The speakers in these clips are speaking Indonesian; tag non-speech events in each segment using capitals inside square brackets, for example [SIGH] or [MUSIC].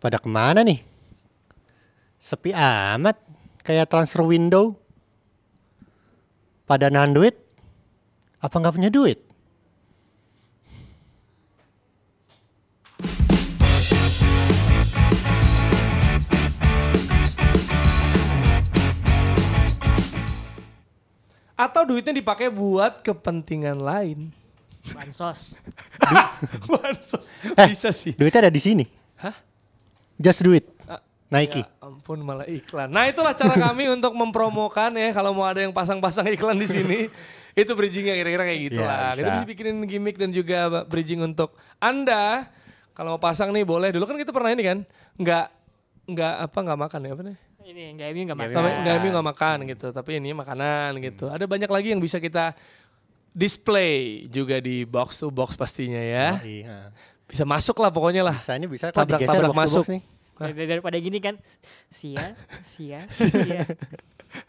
Pada kemana nih? Sepi amat, kayak transfer window. Pada nahan duit? Apa nggak punya duit? atau duitnya dipakai buat kepentingan lain. Bansos. [LAUGHS] Bansos. Eh, Bisa sih. Duitnya ada di sini. Hah? Just do it. Ah, Nike. Ya ampun malah iklan. Nah itulah cara kami [LAUGHS] untuk mempromokan ya kalau mau ada yang pasang-pasang iklan di sini. [LAUGHS] itu bridgingnya kira-kira kayak gitu ya, lah. Kita bisa bikinin gimmick dan juga bridging untuk Anda. Kalau mau pasang nih boleh. Dulu kan kita pernah ini kan. Nggak, nggak apa, nggak makan ya apa nih? Ini nggak ini nggak makan. Nggak ini nggak makan gitu. Tapi ini makanan gitu. Hmm. Ada banyak lagi yang bisa kita display juga di box to box pastinya ya. Oh, iya. Bisa masuk lah pokoknya lah. Bisanya bisa tabrak digeser, tabrak box masuk. Box nih. Daripada gini kan, sia, sia, [LAUGHS] sia.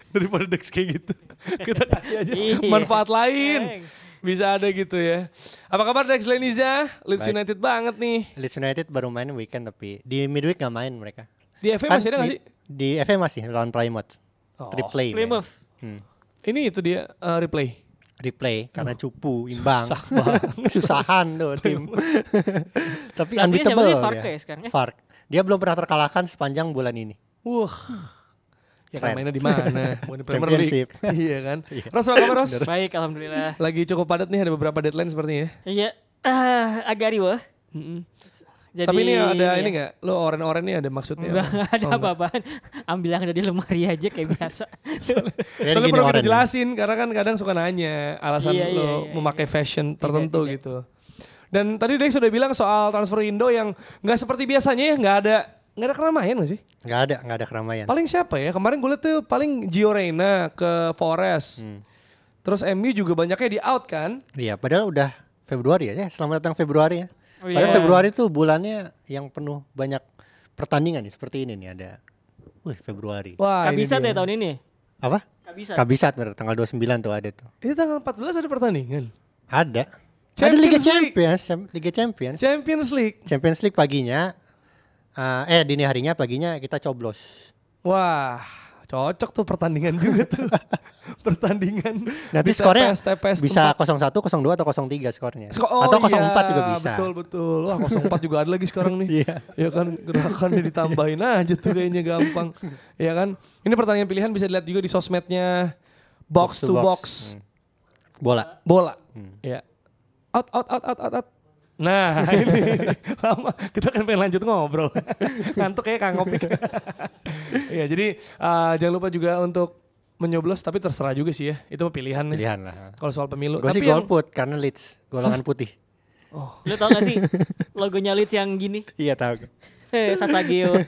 Daripada deks kayak gitu. [LAUGHS] Kita kasih aja iya. manfaat lain. Iya. Bisa ada gitu ya. Apa kabar Dex Leniza? Leeds Baik. United banget nih. Leeds United baru main weekend tapi di midweek gak main mereka. Di FA kan masih ada gak sih? Di FA masih lawan Plymouth. Oh. Replay. Hmm. Ini itu dia uh, replay replay karena cupu imbang Susah susahan tuh tim [LAUGHS] tapi unbeatable ya, ya? Fark, dia belum pernah terkalahkan sepanjang bulan ini wah Ya kan mainnya di mana? [LAUGHS] Premier League. [LAUGHS] iya kan. Iya. Ros, apa Ros? Baik, alhamdulillah. Lagi cukup padat nih ada beberapa deadline sepertinya ya. Iya. Uh, agak riweh. Jadi, Tapi ini ada ini nggak? Lo oren-oren ini ada maksudnya? Enggak apa? ada oh, apa apa Ambil yang ada di lemari aja kayak [LAUGHS] biasa. soalnya soalnya perlu kita jelasin karena kan kadang suka nanya alasan iya, lo iya, iya memakai iya. fashion iya, tertentu iya, iya. gitu. Dan tadi Dek sudah bilang soal transfer Indo yang nggak seperti biasanya ya, nggak ada nggak ada keramaian gak sih? Nggak ada, nggak ada keramaian. Paling siapa ya? Kemarin gue liat tuh paling Gio Reyna ke Forest. Hmm. Terus MU juga banyaknya di out kan? Iya, padahal udah Februari ya? Selamat datang Februari ya. Yeah. Padahal Februari tuh bulannya yang penuh banyak pertandingan nih seperti ini nih ada. Wih, Februari. Wah, Kabisat ya tahun ini. Apa? Kabisat. Kabisat bener, tanggal 29 tuh ada tuh. Itu tanggal 14 ada pertandingan. Ada. Champions ada Liga League. Champions, Liga Champions. Champions League. Champions League paginya. Uh, eh dini harinya paginya kita coblos. Wah. Cocok tuh pertandingan juga tuh. [LAUGHS] pertandingan. Nanti skornya tepes, tepes, bisa 01, 02 atau 03 skornya. Sko oh atau 04 iya, juga bisa. Betul betul. Wah, 04 juga ada lagi sekarang nih. [LAUGHS] Iya. yeah. Ya kan gerakannya ditambahin aja tuh kayaknya gampang. [LAUGHS] ya kan? Ini pertandingan pilihan bisa dilihat juga di sosmednya box, box to box. box. Hmm. Bola. Bola. Hmm. Ya. Out out out out out. out. Nah [LAUGHS] ini lama kita kan pengen lanjut ngobrol. [LAUGHS] Ngantuk kayak Kang Opik. [LAUGHS] Iya jadi uh, jangan lupa juga untuk menyoblos tapi terserah juga sih ya. Itu pilihan. Ya. Pilihan lah. Kalau soal pemilu. Gue sih golput yang... karena Leeds, golongan huh? putih. Oh. Lu tau gak sih logonya Leeds yang gini? Iya tahu. [LAUGHS] Sasagio.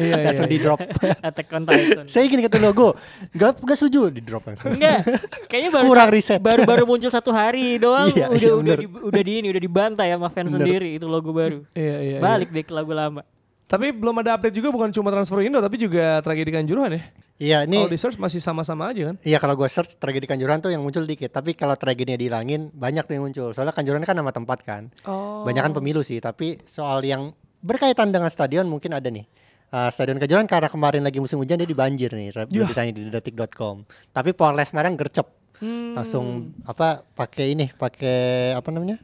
iya, iya. Langsung iya. di drop. [LAUGHS] Attack on Titan. Saya ingin kata logo. Gak, gak setuju di drop langsung. Enggak. Kayaknya baru kurang riset. Baru baru muncul satu hari doang iya, udah iya, udah di, udah di ini udah dibantai ya sama fans sendiri itu logo baru. Iya, iya. iya. Balik iya. deh ke lagu lama. Tapi belum ada update juga bukan cuma transfer Indo tapi juga tragedi Kanjuruhan ya. Iya ini. Kalau di search masih sama-sama aja kan? Iya kalau gue search tragedi Kanjuruhan tuh yang muncul dikit. Tapi kalau tragedinya dihilangin banyak tuh yang muncul. Soalnya Kanjuruhan kan nama tempat kan. Oh. Banyak kan pemilu sih. Tapi soal yang berkaitan dengan stadion mungkin ada nih. Uh, Stadion Kejuaraan karena kemarin lagi musim hujan dia dibanjir nih yeah. ditanya di detik.com. Tapi Polres Semarang gercep. Hmm. Langsung apa pakai ini, pakai apa namanya?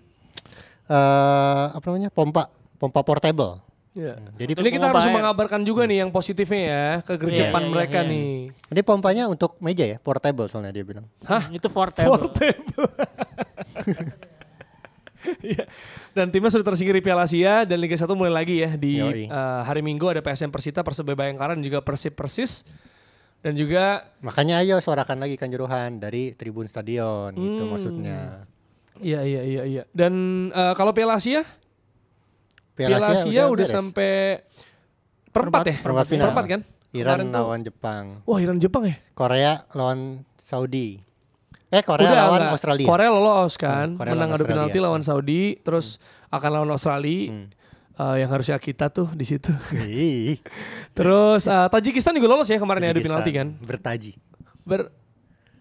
Uh, apa namanya? pompa pompa portable. Yeah. Hmm, jadi ini kita harus ya. mengabarkan juga nih yang positifnya ya kegercepan yeah, iya, mereka yeah, yeah. nih. Ini pompanya untuk meja ya, portable soalnya dia bilang. Hah? Itu portable. Portable. [LAUGHS] Iya. dan timnya sudah tersingkir di Piala Asia dan Liga 1 mulai lagi ya di uh, hari Minggu ada PSM Persita, Persebaya Bayangkara dan juga Persib Persis dan juga makanya ayo suarakan lagi kanjuruhan dari tribun stadion gitu hmm, itu maksudnya. Iya iya iya iya. Dan uh, kalau Piala Asia Piala, Piala Asia, udah, udah sampai perempat, ya? Perempat final. Perempat kan? Iran lawan Jepang. Wah, Iran Jepang ya? Korea lawan Saudi. Eh Korea Udah, lawan enggak. Australia. Korea lolos hmm, kan, hmm, Korea menang adu penalti lawan Saudi, hmm. terus hmm. akan lawan Australia. Hmm. Uh, yang harusnya kita tuh di situ. [LAUGHS] terus uh, Tajikistan juga lolos ya kemarin ya adu penalti kan? Bertaji. Ber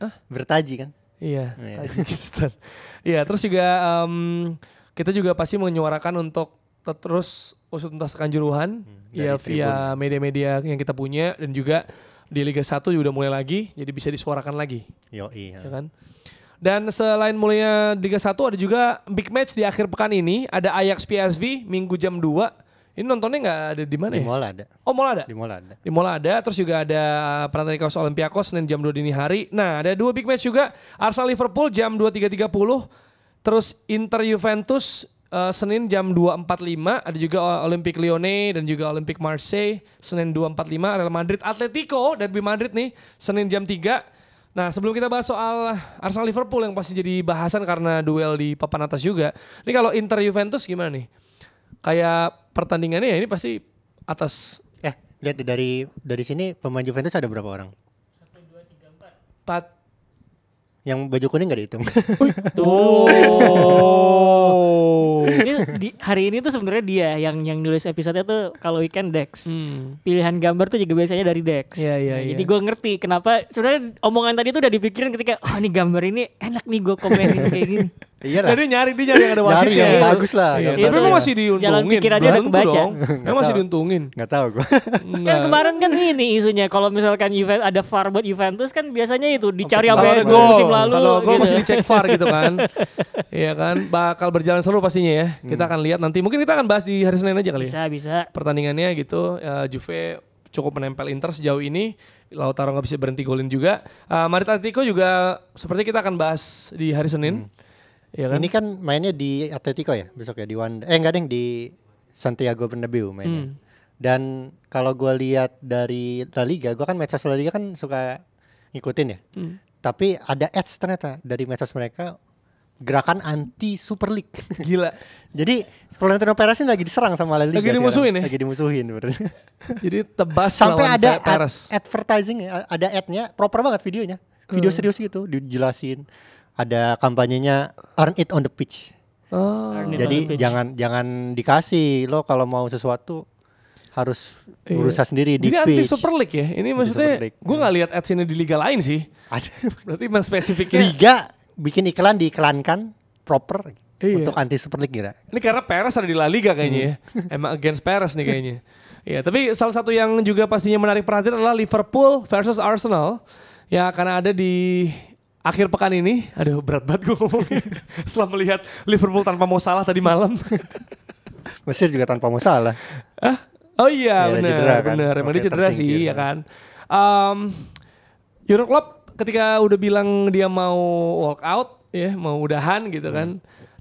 huh? Bertaji kan? Iya, oh, iya. Tajikistan. [LAUGHS] Iya, terus juga um, kita juga pasti menyuarakan untuk terus usut tuntaskan juruhan hmm, ya via media-media yang kita punya dan juga di Liga 1 udah mulai lagi, jadi bisa disuarakan lagi. Yo, iya. Ya kan? Dan selain mulainya Liga 1 ada juga big match di akhir pekan ini, ada Ajax PSV minggu jam 2. Ini nontonnya nggak ada di mana ya? Di Mola ada. Oh Mola ada? Di Mola ada. Di Mola ada, terus juga ada Panathinaikos Olympiakos Senin jam 2 dini hari. Nah ada dua big match juga, Arsenal Liverpool jam 23.30, terus Inter Juventus uh, Senin jam 2.45 ada juga Olympic Lyonnais dan juga Olympic Marseille Senin 2.45 Real Madrid Atletico Derby Madrid nih Senin jam 3 Nah sebelum kita bahas soal Arsenal Liverpool yang pasti jadi bahasan karena duel di papan atas juga. Ini kalau Inter Juventus gimana nih? Kayak pertandingannya ya ini pasti atas. Eh lihat dari dari sini pemain Juventus ada berapa orang? Satu dua tiga empat. Empat. Yang baju kuning gak dihitung. [LAUGHS] Tuh. Ini di, hari ini tuh sebenarnya dia yang yang nulis episode tuh kalau weekend Dex. Hmm. Pilihan gambar tuh juga biasanya dari Dex. yeah, Yeah, nah, yeah. Jadi iya. gue ngerti kenapa sebenarnya omongan tadi tuh udah dipikirin ketika oh ini gambar ini enak nih gue komenin [LAUGHS] kayak gini. Iya lah. Jadi nyari dia nyari yang ada wasit ya. Iya. bagus lah. Iya. Tapi iya. masih diuntungin. Jalan pikir aja udah kebaca. Emang masih diuntungin. Gak tau gue. [LAUGHS] kan nah. kemarin kan ini isunya kalau misalkan event ada far buat Juventus kan biasanya itu oh, dicari apa musim lalu. Kalau gue gitu. masih dicek far gitu kan. [LAUGHS] Iya kan bakal berjalan seru pastinya ya. Hmm. Kita akan lihat nanti. Mungkin kita akan bahas di hari Senin aja kali bisa, ya. Bisa, bisa. Pertandingannya gitu. Uh, Juve cukup menempel Inter sejauh ini. Lautaro nggak bisa berhenti golin juga. Uh, eh, Madrid Atletico juga seperti kita akan bahas di hari Senin. Hmm. Ya kan? Ini kan mainnya di Atletico ya besok ya di Wanda. Eh enggak yang di Santiago Bernabeu mainnya. Hmm. Dan kalau gue lihat dari La Liga, gue kan medsos La Liga kan suka ngikutin ya. Hmm. Tapi ada ads ternyata dari medsos mereka gerakan anti Super League. [LAUGHS] Gila. Jadi Florentino Perez ini lagi diserang sama La Liga. Lagi dimusuhin nih. ya. Lagi dimusuhin [LAUGHS] Jadi tebas sampai ada ad advertising ya. ada ad-nya proper banget videonya. Video hmm. serius gitu dijelasin. Ada kampanyenya earn it on the pitch. Oh. Jadi pitch. jangan jangan dikasih lo kalau mau sesuatu harus iya. berusaha sendiri di Jadi pitch. anti Super League ya. Ini maksudnya gue gak lihat ads ini di liga lain sih. Ada. Berarti memang spesifiknya liga bikin iklan diiklankan proper iya. untuk anti Super League kira. Ini karena Perez ada di La Liga kayaknya ya. hmm. ya. [LAUGHS] Emang against Perez nih kayaknya. ya, tapi salah satu yang juga pastinya menarik perhatian adalah Liverpool versus Arsenal. Ya, karena ada di akhir pekan ini. Aduh, berat banget gue ngomongnya. [LAUGHS] Setelah melihat Liverpool tanpa mau salah tadi malam. [LAUGHS] Mesir juga tanpa mau salah. Oh iya, ya, benar. Kan? Benar, emang dia cedera sih, ya kan. Um, Euro Club ketika udah bilang dia mau walk out ya, mau udahan gitu hmm. kan.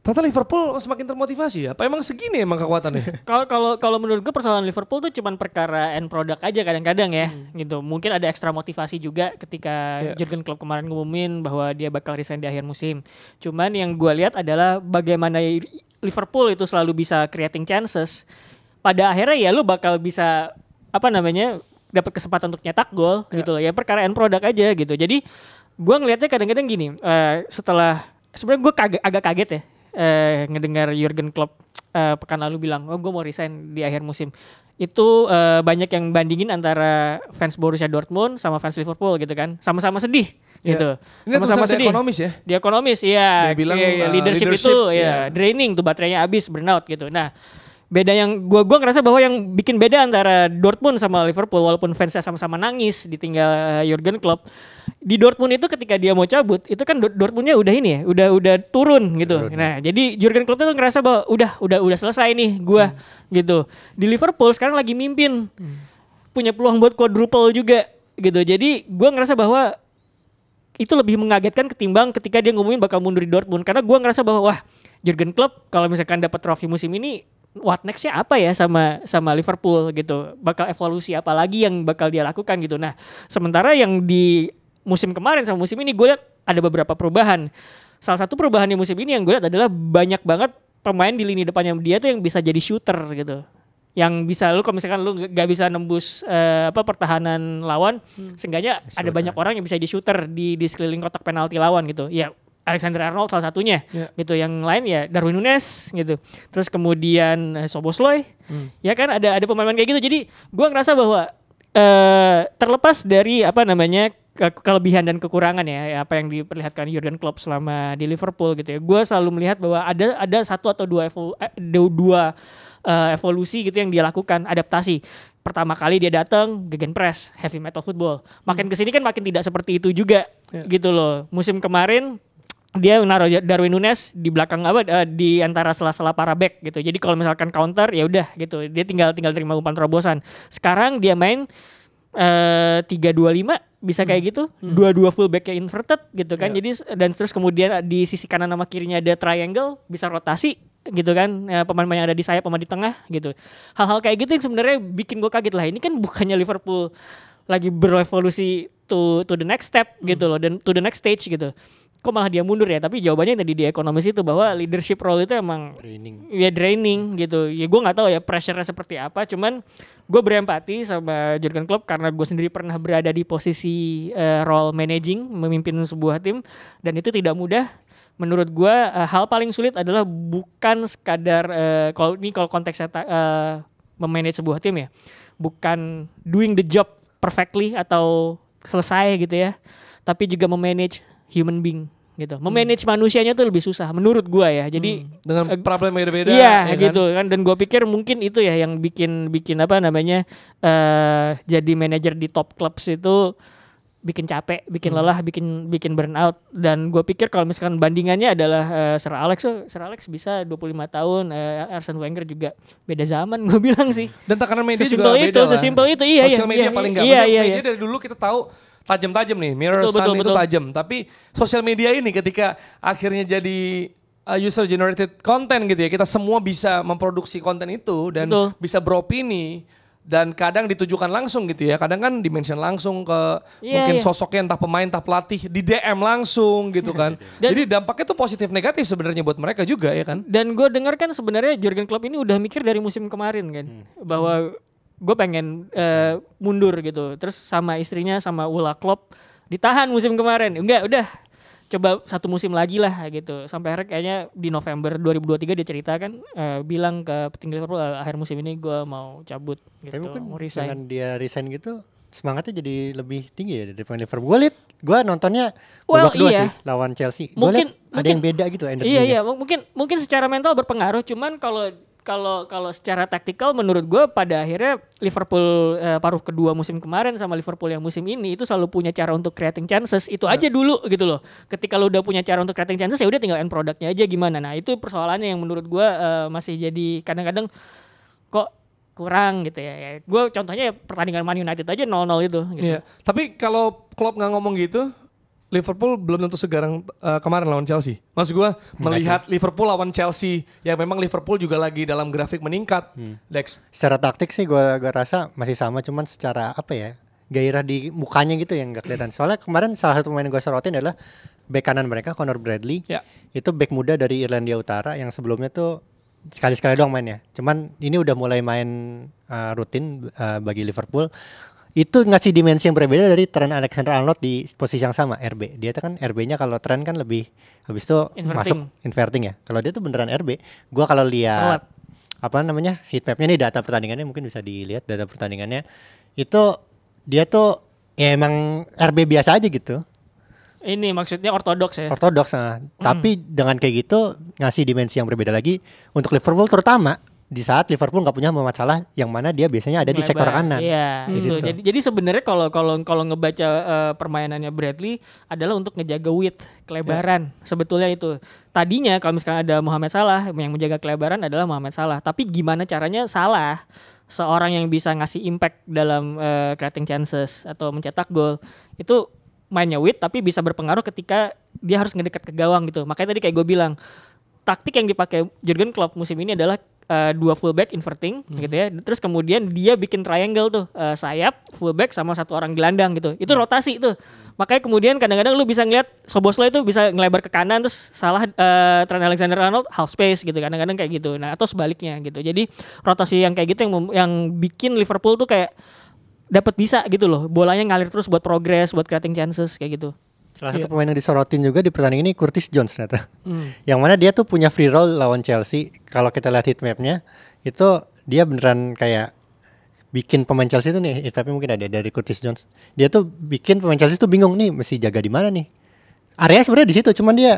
Ternyata Liverpool semakin termotivasi ya. Apa emang segini emang kekuatannya? [LAUGHS] Kalau kalau kalau menurut gue persoalan Liverpool tuh cuman perkara end product aja kadang-kadang ya, hmm. gitu. Mungkin ada ekstra motivasi juga ketika yeah. Jurgen Klopp kemarin ngumumin bahwa dia bakal resign di akhir musim. Cuman yang gue lihat adalah bagaimana Liverpool itu selalu bisa creating chances. Pada akhirnya ya lu bakal bisa apa namanya dapat kesempatan untuk nyetak gol yeah. gitu loh ya perkara end product aja gitu jadi gue ngelihatnya kadang-kadang gini uh, setelah sebenarnya gue kag- agak kaget ya uh, ngedengar Jurgen Klopp uh, pekan lalu bilang oh gue mau resign di akhir musim itu uh, banyak yang bandingin antara fans Borussia Dortmund sama fans Liverpool gitu kan sama-sama sedih yeah. gitu sama-sama sedih di ekonomis ya di ekonomis iya bilang, iya, iya, leadership, leadership itu ya yeah. draining tuh baterainya habis burnout gitu nah beda yang gua gua ngerasa bahwa yang bikin beda antara Dortmund sama Liverpool walaupun fansnya sama-sama nangis ditinggal eh, Jurgen Klopp di Dortmund itu ketika dia mau cabut itu kan Dortmundnya udah ini ya udah udah turun gitu turun. nah jadi Jurgen Klopp itu ngerasa bahwa udah udah udah selesai nih gua hmm. gitu di Liverpool sekarang lagi mimpin hmm. punya peluang buat quadruple juga gitu jadi gua ngerasa bahwa itu lebih mengagetkan ketimbang ketika dia ngomongin bakal mundur di Dortmund karena gua ngerasa bahwa wah Jurgen Klopp kalau misalkan dapat trofi musim ini what nextnya apa ya sama sama Liverpool gitu bakal evolusi apa lagi yang bakal dia lakukan gitu nah sementara yang di musim kemarin sama musim ini gue lihat ada beberapa perubahan salah satu perubahan di musim ini yang gue lihat adalah banyak banget pemain di lini depannya dia tuh yang bisa jadi shooter gitu yang bisa lu kalau misalkan lu gak bisa nembus uh, apa pertahanan lawan hmm. seenggaknya ada banyak orang yang bisa di shooter di di sekeliling kotak penalti lawan gitu ya Alexander Arnold salah satunya yeah. gitu yang lain ya Darwin Nunes gitu terus kemudian eh, Sobosloy hmm. ya kan ada ada pemain-pemain kayak gitu jadi gua ngerasa bahwa uh, terlepas dari apa namanya ke kelebihan dan kekurangan ya, ya apa yang diperlihatkan Jurgen Klopp selama di Liverpool gitu ya gua selalu melihat bahwa ada ada satu atau dua evol, eh, dua uh, evolusi gitu yang dia lakukan adaptasi pertama kali dia datang gegen press heavy metal football makin hmm. kesini kan makin tidak seperti itu juga yeah. gitu loh musim kemarin dia naruh Darwin Nunes di belakang apa eh, di antara sela-sela para back gitu. Jadi kalau misalkan counter ya udah gitu. Dia tinggal tinggal terima umpan terobosan. Sekarang dia main eh, tiga dua lima bisa kayak hmm. gitu hmm. dua dua full back kayak inverted gitu kan yeah. jadi dan terus kemudian di sisi kanan sama kirinya ada triangle bisa rotasi gitu kan eh, pemain-pemain yang ada di sayap pemain di tengah gitu hal-hal kayak gitu yang sebenarnya bikin gue kaget lah ini kan bukannya Liverpool lagi berevolusi to to the next step gitu hmm. loh dan to the next stage gitu kok malah dia mundur ya tapi jawabannya tadi di ekonomis itu bahwa leadership role itu emang draining ya draining gitu ya gue nggak tahu ya pressure seperti apa cuman gue berempati sama Jurgen Klopp karena gue sendiri pernah berada di posisi uh, role managing memimpin sebuah tim dan itu tidak mudah menurut gue uh, hal paling sulit adalah bukan sekadar uh, kalau ini kalau konteksnya uh, memanage sebuah tim ya bukan doing the job perfectly atau selesai gitu ya tapi juga memanage human being gitu. Hmm. Memanage hmm. manusianya tuh lebih susah menurut gua ya. Jadi hmm. dengan eh, problem beda-beda. Iya, ya kan? gitu kan. Dan gua pikir mungkin itu ya yang bikin bikin apa namanya uh, jadi manajer di top clubs itu bikin capek, bikin hmm. lelah, bikin bikin burnout dan gue pikir kalau misalkan bandingannya adalah uh, Sir Alex tuh Sir Alex bisa 25 tahun, uh, Arsene Wenger juga beda zaman gue bilang sih. Dan tekanan media sesimpel juga beda itu, sesimpel itu iya Social iya. Sosial media iya, paling enggak. Iya, iya, iya, media iya. dari dulu kita tahu tajam-tajam nih, mirror betul, sun betul, itu tajam. Tapi sosial media ini ketika akhirnya jadi uh, user generated content gitu ya, kita semua bisa memproduksi konten itu dan betul. bisa beropini dan kadang ditujukan langsung gitu ya. Kadang kan dimention langsung ke yeah, mungkin yeah. sosoknya entah pemain entah pelatih di DM langsung gitu kan. [LAUGHS] dan, Jadi dampaknya tuh positif negatif sebenarnya buat mereka juga ya kan. Dan gue dengar kan sebenarnya Jurgen Klopp ini udah mikir dari musim kemarin kan hmm. bahwa gue pengen uh, mundur gitu terus sama istrinya sama Ula Klopp ditahan musim kemarin enggak udah coba satu musim lagi lah gitu sampai akhirnya kayaknya di November 2023 dia cerita kan uh, bilang ke petinggi Liverpool uh, akhir musim ini gue mau cabut gitu Tapi mau resign. dengan dia resign gitu semangatnya jadi lebih tinggi ya dari pemain Liverpool. Gue liat, gue nontonnya well, babak iya. sih lawan Chelsea. Gua mungkin ada yang beda gitu iya, energinya. Iya iya, mungkin mungkin secara mental berpengaruh. Cuman kalau kalau kalau secara taktikal menurut gue pada akhirnya Liverpool eh, paruh kedua musim kemarin sama Liverpool yang musim ini itu selalu punya cara untuk creating chances itu aja dulu gitu loh. Ketika lo udah punya cara untuk creating chances ya udah tinggal end productnya aja gimana. Nah itu persoalannya yang menurut gue eh, masih jadi kadang-kadang kok kurang gitu ya. ya gue contohnya pertandingan Man United aja 0-0 itu. Gitu. Iya. Tapi kalau klub nggak ngomong gitu, Liverpool belum tentu segarang uh, kemarin lawan Chelsea. Mas gue melihat Liverpool lawan Chelsea ya memang Liverpool juga lagi dalam grafik meningkat. Hmm. Dex. Secara taktik sih gue gua rasa masih sama cuman secara apa ya? gairah di mukanya gitu yang gak kelihatan. Soalnya kemarin salah satu pemain gue sorotin adalah back kanan mereka Connor Bradley. Ya. Itu bek muda dari Irlandia Utara yang sebelumnya tuh sekali-sekali doang mainnya. Cuman ini udah mulai main uh, rutin uh, bagi Liverpool itu ngasih dimensi yang berbeda dari tren Alexander Arnold di posisi yang sama RB. Dia itu kan RB-nya kalau tren kan lebih habis itu inverting. masuk inverting ya. Kalau dia tuh beneran RB. Gua kalau lihat apa namanya heat mapnya nih data pertandingannya mungkin bisa dilihat data pertandingannya itu dia tuh ya emang RB biasa aja gitu ini maksudnya ortodoks ya ortodoks nah. Mm. tapi dengan kayak gitu ngasih dimensi yang berbeda lagi untuk Liverpool terutama di saat Liverpool nggak punya Muhammad Salah yang mana dia biasanya ada Melebar. di sektor kanan. Iya. Di hmm. situ. Jadi jadi sebenarnya kalau kalau kalau ngebaca uh, permainannya Bradley adalah untuk ngejaga width, kelebaran. ya. Sebetulnya itu. Tadinya kalau misalkan ada Mohamed Salah yang menjaga kelebaran adalah Mohamed Salah, tapi gimana caranya Salah seorang yang bisa ngasih impact dalam uh, creating chances atau mencetak gol itu mainnya width tapi bisa berpengaruh ketika dia harus ngedekat ke gawang gitu. Makanya tadi kayak gue bilang taktik yang dipakai Jurgen Klopp musim ini adalah uh, dua fullback inverting hmm. gitu ya. Terus kemudian dia bikin triangle tuh uh, sayap fullback sama satu orang gelandang gitu. Itu hmm. rotasi tuh. Makanya kemudian kadang-kadang lu bisa ngeliat Soboslo itu bisa ngelebar ke kanan terus salah uh, Trent Alexander-Arnold half space gitu. Kadang-kadang kayak gitu. Nah, atau sebaliknya gitu. Jadi rotasi yang kayak gitu yang yang bikin Liverpool tuh kayak dapat bisa gitu loh. Bolanya ngalir terus buat progress, buat creating chances kayak gitu. Salah satu yeah. pemain yang disorotin juga di pertandingan ini Curtis Jones ternyata. Mm. Yang mana dia tuh punya free roll lawan Chelsea. Kalau kita lihat mapnya itu dia beneran kayak bikin pemain Chelsea itu nih, tapi mungkin ada dari Curtis Jones. Dia tuh bikin pemain Chelsea itu bingung nih mesti jaga di mana nih. Area sebenarnya di situ, cuman dia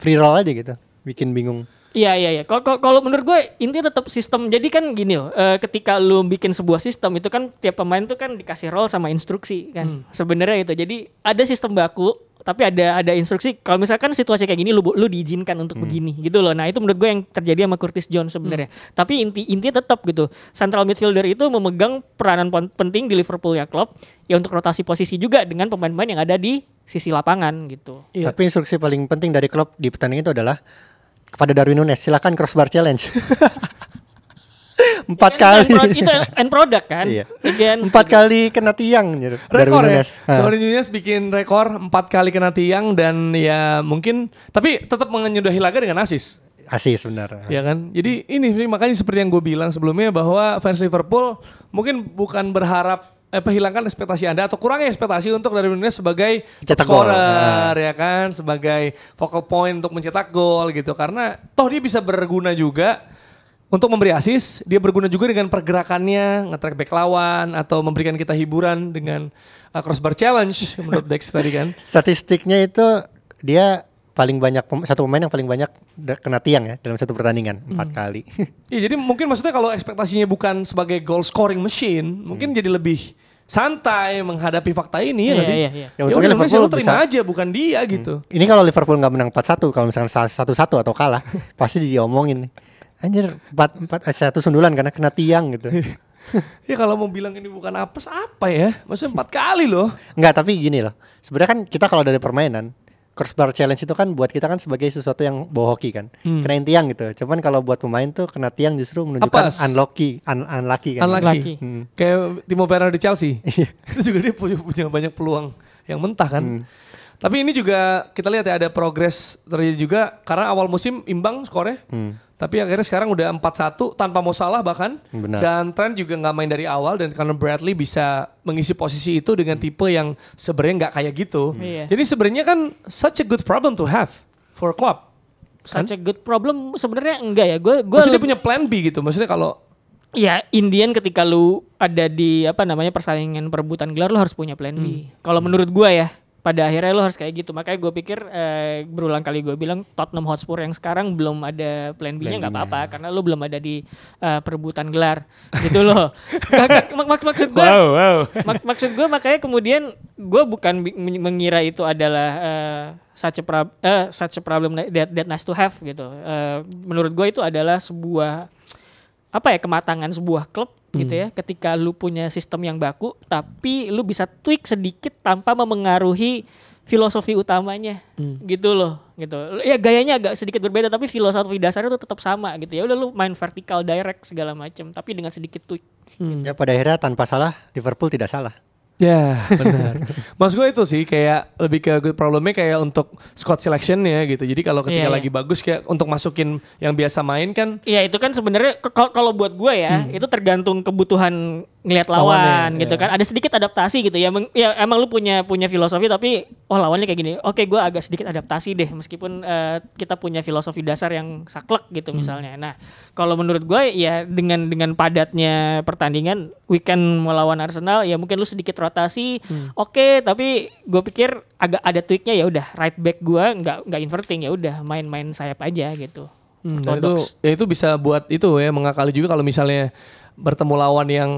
free roll aja gitu, bikin bingung. Iya iya iya. Kalau menurut gue intinya tetap sistem. Jadi kan gini loh, e, ketika lu bikin sebuah sistem itu kan tiap pemain tuh kan dikasih role sama instruksi kan. Hmm. Sebenarnya itu. Jadi ada sistem baku tapi ada ada instruksi kalau misalkan situasi kayak gini lu lu diizinkan untuk hmm. begini gitu loh. Nah, itu menurut gue yang terjadi sama Curtis Jones sebenarnya. Hmm. Tapi inti intinya tetap gitu. Central midfielder itu memegang peranan penting di Liverpool ya Klopp ya untuk rotasi posisi juga dengan pemain-pemain yang ada di sisi lapangan gitu. Ya. Tapi instruksi paling penting dari Klopp di pertandingan itu adalah kepada Darwin Nunes. Silakan crossbar challenge. empat kali end, itu end product kan iya. Against, empat gitu. kali kena tiang rekor ya Darwin Nunes bikin rekor empat kali kena tiang dan ya mungkin tapi tetap menyeduhi laga dengan asis asis benar ya kan jadi ini sih makanya seperti yang gue bilang sebelumnya bahwa fans Liverpool mungkin bukan berharap eh, hilangkan ekspektasi Anda atau kurangi ekspektasi untuk dari Nunes sebagai cetak scorer ya. ya kan, sebagai focal point untuk mencetak gol gitu karena toh dia bisa berguna juga untuk memberi asis, dia berguna juga dengan pergerakannya, nge back lawan atau memberikan kita hiburan dengan uh, crossbar challenge menurut Dex tadi kan. [LAUGHS] Statistiknya itu dia paling banyak satu pemain yang paling banyak kena tiang ya dalam satu pertandingan hmm. empat hmm. kali. [LAUGHS] Iya jadi mungkin maksudnya kalau ekspektasinya bukan sebagai goal scoring machine, hmm. mungkin jadi lebih santai menghadapi fakta ini ya iya, nggak sih? Iya, iya. Ya, ya untungnya ya, Liverpool terima bisa. aja bukan dia hmm. gitu. Ini kalau Liverpool nggak menang 4-1 kalau misalkan 1-1 atau kalah [LAUGHS] pasti diomongin anjir 4 4 eh, satu sundulan karena kena tiang gitu. [LAUGHS] ya kalau mau bilang ini bukan apes apa ya? Maksudnya empat kali loh. Enggak, tapi gini loh. Sebenarnya kan kita kalau dari permainan crossbar challenge itu kan buat kita kan sebagai sesuatu yang bawa kan hmm. kena tiang gitu cuman kalau buat pemain tuh kena tiang justru menunjukkan Apas. unlucky un unlucky kan unlucky hmm. kayak Timo Werner di Chelsea iya. [LAUGHS] itu juga dia punya, punya banyak peluang yang mentah kan hmm. Tapi ini juga kita lihat ya ada progres terjadi juga karena awal musim imbang skornya. Hmm. Tapi akhirnya sekarang udah 4-1 tanpa mau salah bahkan. Benar. Dan Trent juga nggak main dari awal dan karena Bradley bisa mengisi posisi itu dengan hmm. tipe yang sebenarnya nggak kayak gitu. Hmm. Iya. Jadi sebenarnya kan such a good problem to have for club. Kan? Such a good problem sebenarnya enggak ya. Gue gue Maksudnya punya plan B gitu. Maksudnya kalau ya Indian ketika lu ada di apa namanya persaingan perebutan gelar lu harus punya plan B. Hmm. Kalau menurut gua ya, pada akhirnya lo harus kayak gitu makanya gue pikir eh, berulang kali gue bilang Tottenham Hotspur yang sekarang belum ada plan B-nya nggak apa-apa karena lo belum ada di uh, perebutan gelar gitu lo [LAUGHS] mak mak maksud gue wow, wow. mak maksud gue makanya kemudian gue bukan mengira itu adalah uh, such a problem uh, such a problem that that nice to have gitu uh, menurut gue itu adalah sebuah apa ya kematangan sebuah klub hmm. gitu ya hmm. ketika lu punya sistem yang baku tapi lu bisa tweak sedikit tanpa memengaruhi filosofi utamanya hmm. gitu loh gitu ya gayanya agak sedikit berbeda tapi filosofi dasarnya tuh tetap sama gitu ya udah lu main vertikal direct segala macam tapi dengan sedikit tweak hmm. gitu. ya pada akhirnya tanpa salah Liverpool tidak salah Ya yeah, benar. [LAUGHS] Mas gue itu sih kayak lebih ke problemnya kayak untuk squad selection ya gitu. Jadi kalau ketika yeah, iya. lagi bagus kayak untuk masukin yang biasa main kan. Iya yeah, itu kan sebenarnya kalau buat gue ya hmm. itu tergantung kebutuhan ngelihat lawan Awalnya, gitu yeah. kan. Ada sedikit adaptasi gitu ya. ya emang lu punya punya filosofi tapi oh lawannya kayak gini oke gue agak sedikit adaptasi deh meskipun uh, kita punya filosofi dasar yang saklek gitu hmm. misalnya nah kalau menurut gue ya dengan dengan padatnya pertandingan weekend melawan Arsenal ya mungkin lu sedikit rotasi hmm. oke okay, tapi gue pikir agak ada tweaknya ya udah right back gue nggak nggak inverting ya udah main-main sayap aja gitu Hmm, itu ya itu bisa buat itu ya mengakali juga kalau misalnya bertemu lawan yang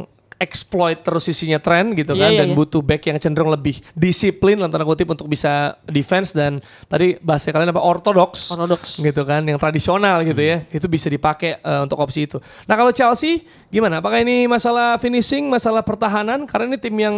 exploit terus sisinya tren gitu kan yeah, dan yeah. butuh back yang cenderung lebih disiplin lantaran kutip untuk bisa defense dan tadi bahasa kalian apa ortodoks ortodoks gitu kan yang tradisional gitu ya, hmm. ya itu bisa dipakai uh, untuk opsi itu. Nah kalau Chelsea gimana? Apakah ini masalah finishing, masalah pertahanan karena ini tim yang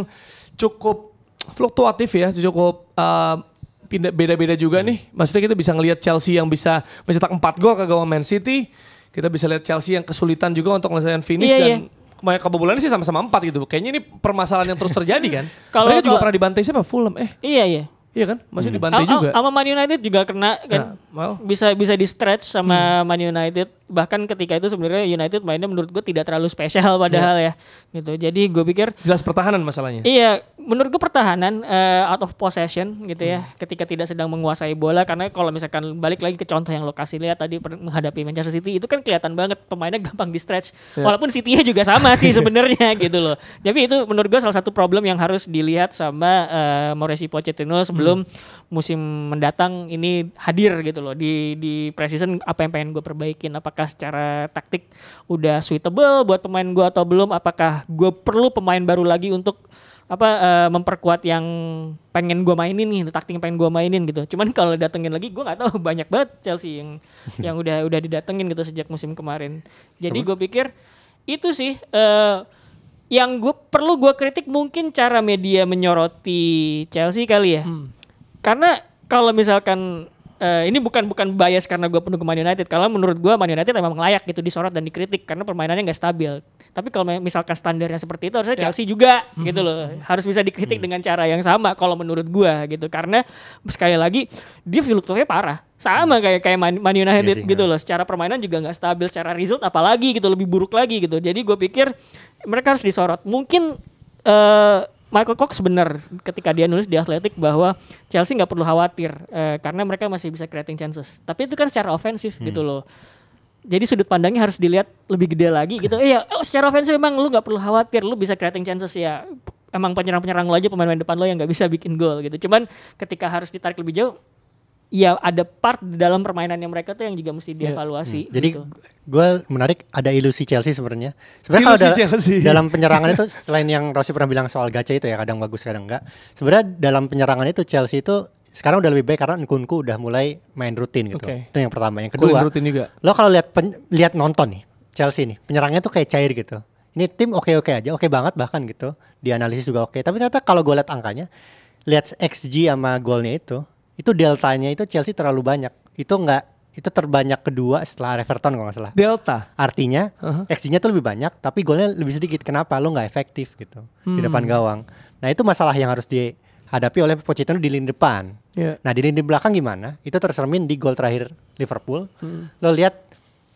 cukup fluktuatif ya, cukup uh, pindah beda-beda juga hmm. nih. Maksudnya kita bisa ngelihat Chelsea yang bisa mencetak 4 gol ke gawang Man City. Kita bisa lihat Chelsea yang kesulitan juga untuk menyelesaikan finish yeah, dan yeah kebobolannya sih sama-sama empat gitu. Kayaknya ini permasalahan yang terus terjadi kan. [LAUGHS] kalau juga kalo, pernah dibantai siapa? Fulham eh. Iya iya. Iya kan? Masih hmm. dibantai juga. Sama Man United juga kena kan. Nah Well. Bisa bisa di stretch sama hmm. Man United. Bahkan ketika itu sebenarnya United mainnya menurut gue tidak terlalu spesial [LAUGHS] padahal yeah. ya. Gitu. Jadi gue pikir jelas pertahanan masalahnya. Iya, menurut gue pertahanan uh, out of possession gitu ya. hmm. ya. Ketika tidak sedang menguasai bola karena kalau misalkan balik lagi ke contoh yang lokasi lihat tadi menghadapi Manchester City itu kan kelihatan banget pemainnya [LAUGHS] gampang di stretch. Yeah. Walaupun City-nya juga sama sih [LAUGHS] sebenarnya gitu loh. jadi itu menurut gue salah satu problem yang harus dilihat sama uh, Mauricio Pochettino sebelum hmm. musim mendatang ini hadir gitu loh loh di di preseason apa yang pengen gue perbaikin apakah secara taktik udah suitable buat pemain gue atau belum apakah gue perlu pemain baru lagi untuk apa uh, memperkuat yang pengen gue mainin nih taktik yang pengen gue mainin gitu cuman kalau datengin lagi gue nggak tahu [LAUGHS] banyak banget Chelsea yang yang udah udah didatengin gitu sejak musim kemarin jadi gue pikir itu sih uh, yang gue perlu gue kritik mungkin cara media menyoroti Chelsea kali ya hmm. karena kalau misalkan uh, ini bukan bukan bias karena gue pendukung Man United. Kalau menurut gue Man United memang layak gitu disorot dan dikritik karena permainannya nggak stabil. Tapi kalau misalkan standarnya seperti itu harusnya ya. Chelsea juga [LAUGHS] gitu loh. Harus bisa dikritik hmm. dengan cara yang sama kalau menurut gue gitu. Karena sekali lagi dia filosofinya parah. Sama hmm. kayak kayak Man, United yeah, gitu iya. loh. Secara permainan juga nggak stabil, secara result apalagi gitu lebih buruk lagi gitu. Jadi gue pikir mereka harus disorot. Mungkin uh, Michael Cox benar ketika dia nulis di Athletic bahwa Chelsea nggak perlu khawatir eh, karena mereka masih bisa creating chances. Tapi itu kan secara ofensif gitu hmm. gitu loh. Jadi sudut pandangnya harus dilihat lebih gede lagi gitu. [LAUGHS] Iya, eh, oh, secara ofensif memang lu nggak perlu khawatir, lu bisa creating chances ya. Emang penyerang-penyerang lo aja pemain-pemain depan lo yang nggak bisa bikin gol gitu. Cuman ketika harus ditarik lebih jauh, ya ada part dalam permainannya mereka tuh yang juga mesti iya. dievaluasi. Hmm. Jadi gitu. gue menarik ada ilusi Chelsea sebenarnya. Sebenarnya kalau da Chelsea. dalam penyerangan itu [LAUGHS] selain yang Rossi pernah bilang soal Gacha itu ya kadang bagus kadang enggak. Sebenarnya dalam penyerangan itu Chelsea itu sekarang udah lebih baik karena Nkunku udah mulai main rutin gitu. Okay. Itu yang pertama. Yang oh, kedua, Kuhin rutin juga. lo kalau lihat lihat nonton nih Chelsea nih penyerangnya tuh kayak cair gitu. Ini tim oke-oke aja, oke banget bahkan gitu. di analisis juga oke. Tapi ternyata kalau gue lihat angkanya, lihat XG sama golnya itu itu deltanya itu Chelsea terlalu banyak. Itu enggak itu terbanyak kedua setelah Everton kalau nggak salah. Delta. Artinya uh-huh. XG-nya tuh lebih banyak tapi golnya lebih sedikit. Kenapa? Lo nggak efektif gitu hmm. di depan hmm. gawang. Nah itu masalah yang harus dihadapi oleh Pochettino di lini depan. Yeah. Nah di lini belakang gimana? Itu tercermin di gol terakhir Liverpool. Hmm. Lo lihat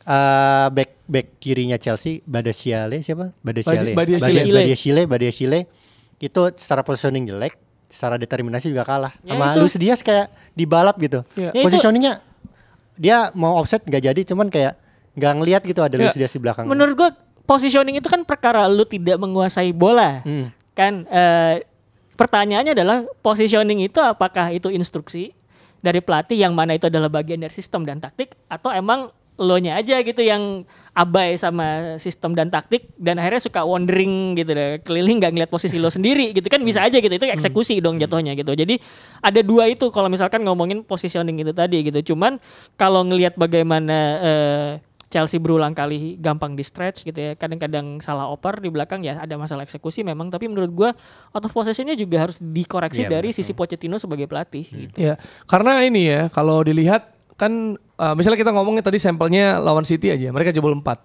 uh, back back kirinya Chelsea Badesiale siapa? Badesiale. Badesiale. Badesiale. Badesiale. itu secara positioning jelek secara determinasi juga kalah ya, sama itu. Luis Diaz kayak dibalap gitu ya. ya positioningnya dia mau offset nggak jadi cuman kayak nggak ngelihat gitu ada ya. Luis Diaz di belakang menurut gua positioning itu kan perkara lu tidak menguasai bola hmm. kan eh, pertanyaannya adalah positioning itu apakah itu instruksi dari pelatih yang mana itu adalah bagian dari sistem dan taktik atau emang lo nya aja gitu yang abai sama sistem dan taktik dan akhirnya suka wandering gitu deh keliling nggak ngeliat posisi lo sendiri gitu kan bisa aja gitu itu hmm. eksekusi dong hmm. jatuhnya gitu jadi ada dua itu kalau misalkan ngomongin positioning itu tadi gitu cuman kalau ngelihat bagaimana uh, Chelsea berulang kali gampang di stretch gitu ya kadang-kadang salah oper di belakang ya ada masalah eksekusi memang tapi menurut gue out of possessionnya juga harus dikoreksi yeah, dari betul. sisi Pochettino sebagai pelatih hmm. gitu. ya karena ini ya kalau dilihat kan uh, misalnya kita ngomongnya tadi sampelnya lawan City aja, mereka jebol empat,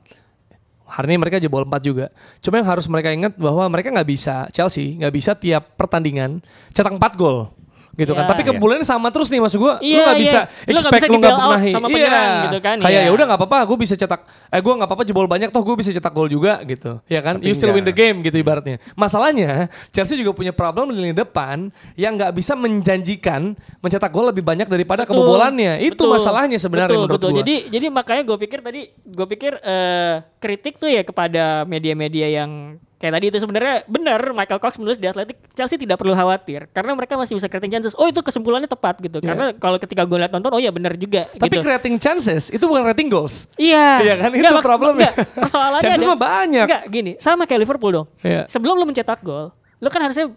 Hari ini mereka jebol empat juga. Cuma yang harus mereka ingat bahwa mereka nggak bisa, Chelsea nggak bisa tiap pertandingan cetak empat gol gitu yeah. kan. Ya. Tapi kebulannya yeah. sama terus nih mas gue. Yeah, lu iya, gak iya. bisa yeah. expect lu gak, pernah sama iya. penyerang yeah. gitu kan. Kayak ya udah gak apa-apa gua bisa cetak eh gua gak apa-apa jebol banyak toh gua bisa cetak gol juga gitu. Ya kan? Tapi you still enggak. win the game gitu ibaratnya. Masalahnya Chelsea juga punya problem di lini depan yang gak bisa menjanjikan mencetak gol lebih banyak daripada betul, kebobolannya. Itu betul, masalahnya sebenarnya betul, menurut betul. Gua. Jadi jadi makanya gua pikir tadi gua pikir uh, kritik tuh ya kepada media-media yang kayak tadi itu sebenarnya benar Michael Cox menulis di Athletic Chelsea tidak perlu khawatir karena mereka masih bisa creating chances. Oh itu kesimpulannya tepat gitu. Yeah. Karena kalau ketika gue lihat nonton oh ya benar juga. Tapi gitu. creating chances itu bukan rating goals. Iya. Iya kan itu problemnya. Persoalannya chances ada, mah banyak. Enggak gini sama kayak Liverpool dong. Yeah. Sebelum lo mencetak gol, lo kan harusnya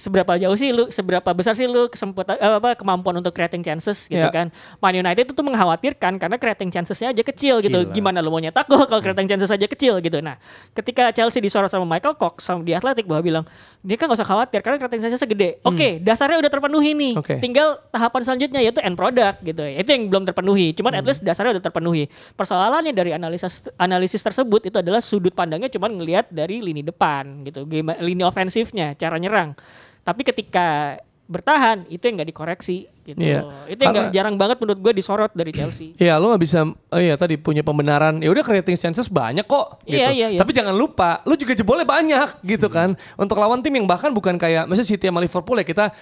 seberapa jauh sih lu seberapa besar sih lu kesempatan eh, apa kemampuan untuk creating chances gitu yeah. kan. Man United itu tuh mengkhawatirkan karena creating chancesnya aja kecil, gitu. Gimana lu mau nyetak gol kalau hmm. creating chances aja kecil gitu. Nah, ketika Chelsea disorot sama Michael Cox sama di Athletic bahwa bilang dia kan gak usah khawatir karena creating chancesnya gede. Hmm. Oke, okay, dasarnya udah terpenuhi nih. Okay. Tinggal tahapan selanjutnya yaitu end product gitu. Itu yang belum terpenuhi. Cuman hmm. at least dasarnya udah terpenuhi. Persoalannya dari analisis analisis tersebut itu adalah sudut pandangnya cuman ngelihat dari lini depan gitu. Game, lini ofensifnya, cara nyerang. Tapi ketika bertahan itu yang nggak dikoreksi gitu. Yeah. Itu yang Karena, jarang banget menurut gue disorot dari Chelsea. [CLEARS THROAT] Iya, lo nggak bisa oh iya tadi punya pembenaran. Ya udah creating chances banyak kok iya, gitu. Yeah, yeah, yeah. Tapi jangan lupa, lo juga jebolnya banyak gitu hmm. kan. Untuk lawan tim yang bahkan bukan kayak maksudnya City sama Liverpool ya kita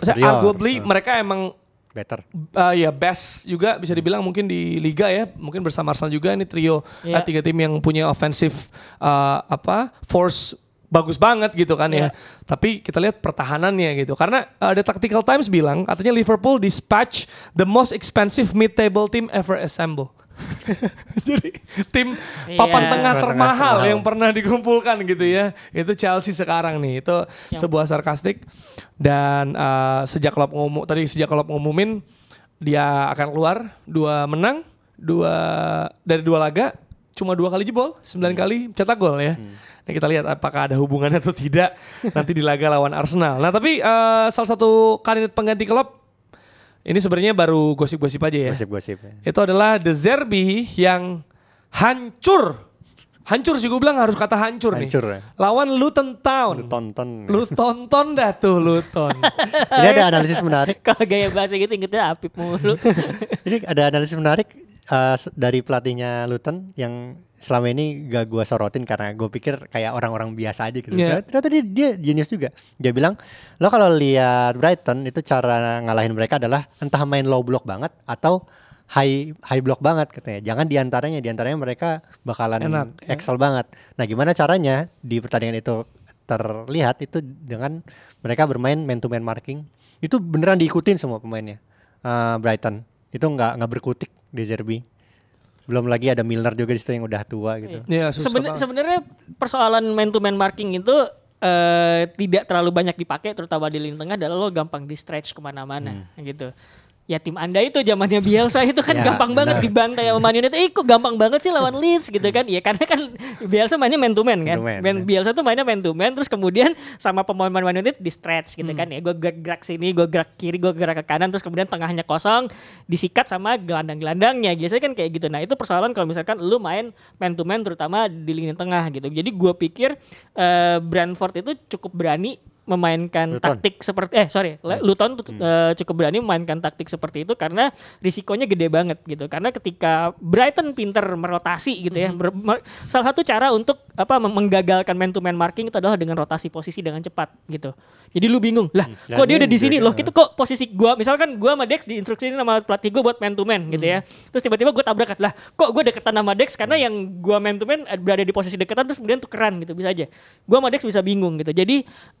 saya arguably mereka emang better. Uh, ya best juga bisa hmm. dibilang mungkin di liga ya, mungkin bersama Arsenal juga ini trio yeah. uh, iya. tiga tim yang punya offensive uh, apa force bagus banget gitu kan yeah. ya. Iya. Tapi kita lihat pertahanannya gitu. Karena uh, The Tactical Times bilang katanya Liverpool dispatch the most expensive mid-table team ever assembled. [LAUGHS] Jadi tim yeah. papan tengah termahal tengah yang pernah dikumpulkan gitu ya. Itu Chelsea sekarang nih. Itu yeah. sebuah sarkastik dan uh, sejak klub ngomong tadi sejak klub ngumumin dia akan keluar dua menang dua dari dua laga cuma dua kali jebol, sembilan hmm. kali cetak gol ya. Hmm. Nah kita lihat apakah ada hubungannya atau tidak [LAUGHS] nanti di laga lawan Arsenal. Nah tapi uh, salah satu kandidat pengganti klub ini sebenarnya baru gosip-gosip aja ya. Gosip-gosip. Ya. Itu adalah The Zerbi yang hancur. Hancur sih gue bilang harus kata hancur, hancur nih. Ya. Lawan Luton Town. Luton Town. Ya. Luton Town dah tuh Luton. [LAUGHS] Ini ada analisis menarik. Kalau gaya bahasa gitu ingetnya Apip mulu. [LAUGHS] Ini ada analisis menarik uh, dari pelatihnya Luton yang selama ini gak gue sorotin karena gue pikir kayak orang-orang biasa aja gitu. Yeah. Ternyata dia, dia genius juga. Dia bilang lo kalau lihat Brighton itu cara ngalahin mereka adalah entah main low block banget atau high high block banget katanya. Jangan diantaranya, diantaranya mereka bakalan Enak, ya. excel ya. banget. Nah gimana caranya di pertandingan itu terlihat itu dengan mereka bermain man to man marking itu beneran diikutin semua pemainnya uh, Brighton itu nggak nggak berkutik di Zerbi. Belum lagi ada Milner juga di situ yang udah tua gitu. Ya, Seben sebenarnya persoalan man to man marking itu uh, tidak terlalu banyak dipakai terutama di lini tengah adalah lo gampang di stretch kemana-mana hmm. gitu ya tim Anda itu zamannya Bielsa itu kan ya, gampang benar. banget dibantai sama Man United. Eh gampang banget sih lawan Leeds gitu kan. Ya karena kan Bielsa mainnya kan? man to man kan. Man, man, Bielsa tuh mainnya man to man terus kemudian sama pemain Man United di stretch gitu hmm. kan ya. Gue gerak sini, gue gerak kiri, gue gerak ke kanan terus kemudian tengahnya kosong disikat sama gelandang-gelandangnya. Biasanya kan kayak gitu. Nah, itu persoalan kalau misalkan lu main man to man terutama di lini tengah gitu. Jadi gue pikir uh, Brentford itu cukup berani memainkan Luton. taktik seperti eh sorry hmm. Luton hmm. Uh, cukup berani memainkan taktik seperti itu karena risikonya gede banget gitu karena ketika Brighton pinter merotasi gitu ya ber, hmm. mer, salah satu cara untuk apa menggagalkan man to man marking itu adalah dengan rotasi posisi dengan cepat gitu jadi lu bingung lah hmm. kok dia udah di sini loh gitu kok posisi gua misalkan gua sama Dex diinstruksiin sama pelatih gua buat man to man gitu ya hmm. terus tiba-tiba gua tabrakat lah kok gua deketan sama Dex karena hmm. yang gua man to man berada di posisi deketan terus kemudian tukeran gitu bisa aja gua sama Dex bisa bingung gitu jadi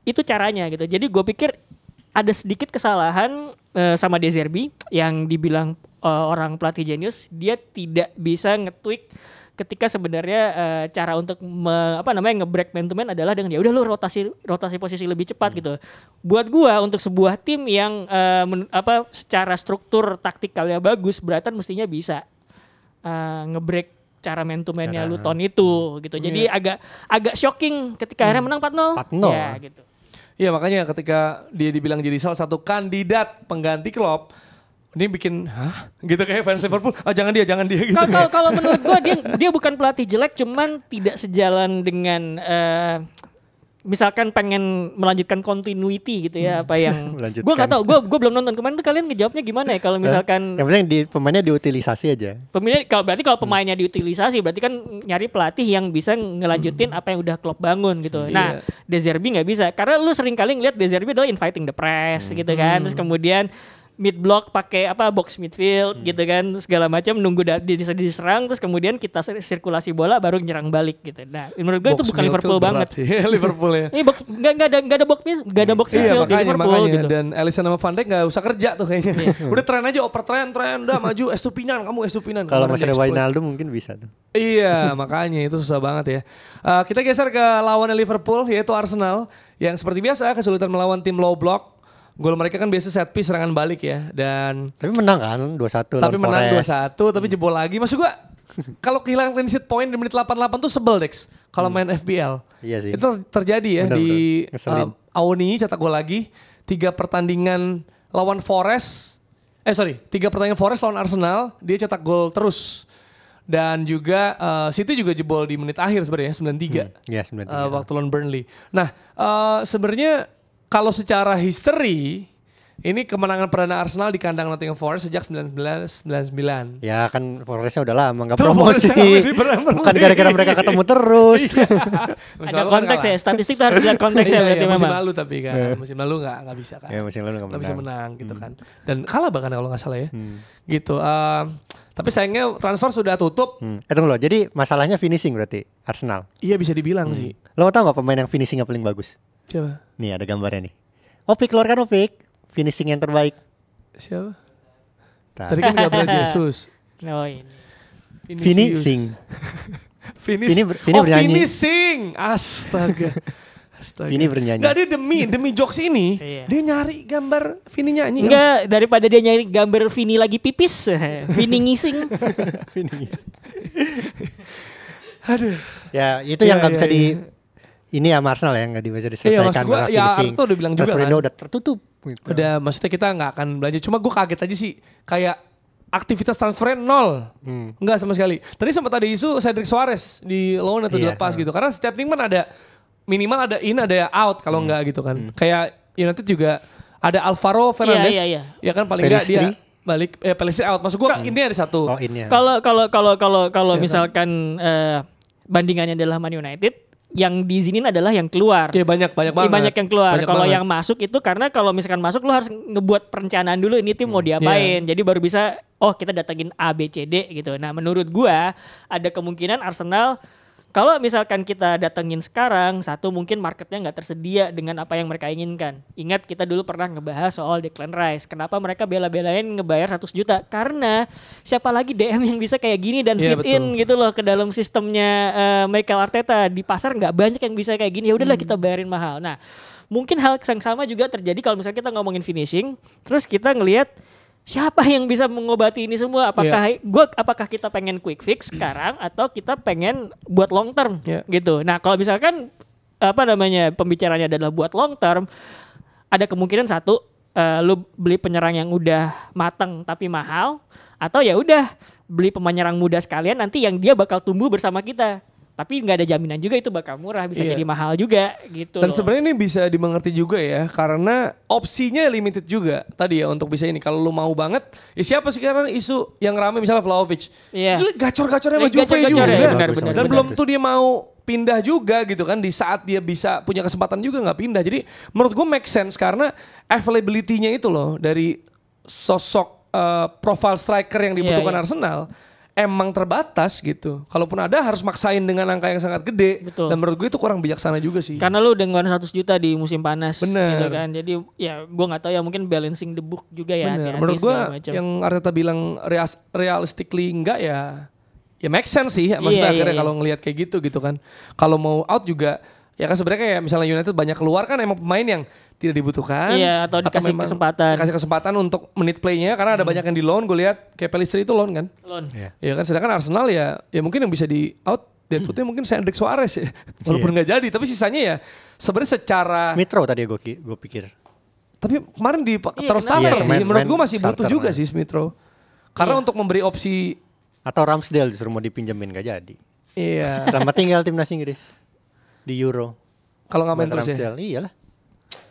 itu cara caranya gitu. Jadi gue pikir ada sedikit kesalahan uh, sama Deserbi yang dibilang uh, orang pelatih jenius, dia tidak bisa ngetweak ketika sebenarnya uh, cara untuk me, apa namanya ngebreak man to man adalah dengan ya udah lu rotasi rotasi posisi lebih cepat hmm. gitu. Buat gua untuk sebuah tim yang uh, men, apa secara struktur taktikalnya bagus, Brighton mestinya bisa uh, ngebreak cara man to man-nya Luton itu gitu. Hmm. Jadi yeah. agak agak shocking ketika hmm. akhirnya menang 4-0. 4-0. Ya gitu. Iya makanya ketika dia dibilang jadi salah satu kandidat pengganti klub ini bikin hah gitu kayak fans Liverpool ah oh, jangan dia jangan dia gitu kalau menurut gua dia dia bukan pelatih jelek cuman tidak sejalan dengan uh, misalkan pengen melanjutkan continuity gitu ya hmm. apa yang gue gak tau gue belum nonton kemarin tuh kalian ngejawabnya gimana ya kalau eh, misalkan yang penting di, pemainnya diutilisasi aja pemainnya kalau berarti kalau pemainnya hmm. diutilisasi berarti kan nyari pelatih yang bisa ngelanjutin hmm. apa yang udah klub bangun gitu hmm. nah yeah. Dezerbi nggak bisa karena lu sering kali ngeliat Dezerbi adalah inviting the press hmm. gitu kan terus hmm. kemudian mid block pakai apa box midfield hmm. gitu kan segala macam nunggu bisa diserang terus kemudian kita sirkulasi bola baru nyerang balik gitu. Nah, menurut gue itu bukan Liverpool banget. Iya, [LAUGHS] Liverpool ya. Ini box enggak enggak ada enggak ada box enggak ada iya, box iya, midfield makanya, Liverpool makanya. gitu. Dan Alisson sama Van Dijk enggak usah kerja tuh kayaknya. Iya. [LAUGHS] udah tren aja oper tren tren udah maju Estupinan kamu Estupinan. Kalau masih ada Wijnaldum mungkin bisa tuh. iya, [LAUGHS] makanya itu susah banget ya. Uh, kita geser ke lawan Liverpool yaitu Arsenal yang seperti biasa kesulitan melawan tim low block Gol mereka kan biasa set piece serangan balik ya dan Tapi menang kan 2-1 Tapi menang 2-1 tapi hmm. jebol lagi maksud gua kalau kehilangan clean sheet point di menit 88 tuh sebel Dex kalau hmm. main FBL. Iya sih. Itu terjadi ya bener, di Uh, Aoni cetak gol lagi tiga pertandingan lawan Forest eh sorry tiga pertandingan Forest lawan Arsenal dia cetak gol terus dan juga uh, City juga jebol di menit akhir sebenarnya 93. Hmm, yeah, 93. Uh, waktu lawan Burnley. Nah, uh, sebenarnya kalau secara history ini kemenangan perdana Arsenal di kandang Nottingham Forest sejak 1999. Ya kan Forestnya udah lama nggak promosi. Bukan gara-gara mereka ketemu terus. iya. [LAUGHS] Ada konteks ya, statistik itu harus lihat konteks ya iya, iya, berarti ya, memang. Musim lalu tapi kan, musim lalu nggak nggak bisa kan. Ya musim lalu nggak bisa menang gitu hmm. kan. Dan kalah bahkan kalau nggak salah ya. Hmm. Gitu. Um, tapi sayangnya transfer sudah tutup. Hmm. Eh, tunggu loh, jadi masalahnya finishing berarti Arsenal. Iya bisa dibilang hmm. sih. Lo tau nggak pemain yang finishingnya paling bagus? Siapa? Nih ada gambarnya nih. Opik keluarkan Opik. Finishing yang terbaik. Siapa? Tadi kan Gabriel Jesus. No [LAUGHS] oh, ini. Finishing. [LAUGHS] Finish. Fini, Fini oh, bernyanyi. finishing. Astaga. [LAUGHS] Astaga. Fini bernyanyi. Gak dia demi demi jokes ini iya. dia nyari gambar Vini nyanyi. Enggak daripada dia nyari gambar Vini lagi pipis, Vini ngising. Vini ngising. Aduh. Ya itu ya, yang nggak ya, bisa ya. di ini ya Arsenal ya nggak bisa diselesaikan iya, gua, ya Arto udah bilang juga kan. udah tertutup gitu. udah maksudnya kita nggak akan belanja cuma gue kaget aja sih kayak aktivitas transfernya nol hmm. nggak sama sekali tadi sempat ada isu Cedric Suarez di loan atau iya, dilepas gitu. hmm. gitu karena setiap tim kan ada minimal ada in ada out kalau hmm. nggak gitu kan hmm. kayak United juga ada Alvaro Fernandez. Iya iya, iya. ya kan paling nggak dia balik eh Palestine out maksud gue hmm. ini ada satu oh, kalau kalau kalau kalau kalau iya, kan? misalkan uh, bandingannya adalah Man United yang diizinin adalah yang keluar. Iya banyak banyak banget. Banyak yang keluar. Kalau yang masuk itu karena kalau misalkan masuk lu harus ngebuat perencanaan dulu ini tim hmm. mau iya. diapain. Yeah. Jadi baru bisa oh kita datengin A B C D gitu. Nah, menurut gua ada kemungkinan Arsenal kalau misalkan kita datengin sekarang, satu mungkin marketnya nggak tersedia dengan apa yang mereka inginkan. Ingat kita dulu pernah ngebahas soal Declan Rice. Kenapa mereka bela-belain ngebayar 100 juta? Karena siapa lagi DM yang bisa kayak gini dan iya, fit betul. in gitu loh ke dalam sistemnya uh, Michael Arteta. Di pasar nggak banyak yang bisa kayak gini. Ya udahlah hmm. kita bayarin mahal. Nah, mungkin hal yang sama juga terjadi kalau misalnya kita ngomongin finishing, terus kita ngelihat siapa yang bisa mengobati ini semua? Apakah yeah. gua apakah kita pengen quick fix sekarang atau kita pengen buat long term yeah. gitu. Nah, kalau misalkan apa namanya pembicaranya adalah buat long term, ada kemungkinan satu uh, lu beli penyerang yang udah mateng tapi mahal atau ya udah beli pemain muda sekalian nanti yang dia bakal tumbuh bersama kita tapi nggak ada jaminan juga itu bakal murah bisa yeah. jadi mahal juga gitu dan sebenarnya ini bisa dimengerti juga ya karena opsinya limited juga tadi ya untuk bisa ini kalau lu mau banget ya siapa sekarang isu yang rame misalnya Vlahovic yeah. gacor-gacornya sama iya, Juve gacor juga ya, benar, benar, dan belum tuh dia mau pindah juga gitu kan di saat dia bisa punya kesempatan juga nggak pindah jadi menurut gue make sense karena availability-nya itu loh dari sosok uh, profile striker yang iya, dibutuhkan yeah, yeah. Arsenal emang terbatas gitu. Kalaupun ada harus maksain dengan angka yang sangat gede. Betul. Dan menurut gue itu kurang bijaksana juga sih. Karena lu dengan 100 juta di musim panas gitu Bener. gitu kan. Jadi ya gue nggak tahu ya mungkin balancing the book juga ya. Bener. menurut gue yang Arteta bilang reas, realistically enggak ya ya make sense sih maksudnya yeah, iya, akhirnya yeah, yeah. kalau ngelihat kayak gitu gitu kan. Kalau mau out juga Ya kan sebenarnya kayak misalnya United banyak keluar kan emang pemain yang tidak dibutuhkan. Iya atau dikasih atau kesempatan. Kasih kesempatan untuk menit playnya karena ada hmm. banyak yang di loan. Gue lihat kayak Pelistri itu loan kan. Loan. yeah. Ya iya kan sedangkan Arsenal ya ya mungkin yang bisa di out dan hmm. mungkin Cedric Suarez ya. [LAUGHS] Iya. Walaupun nggak gak jadi tapi sisanya ya sebenarnya secara. Smithrow tadi gue gue pikir. Tapi kemarin di yeah, terus starter yeah, sih. Iya, main, Menurut gue masih butuh juga main. sih Smithrow. Karena yeah. untuk memberi opsi atau Ramsdale disuruh mau dipinjemin gak jadi. Iya. Selamat tinggal timnas Inggris di Euro. Kalau nggak main terus ya? Iyalah.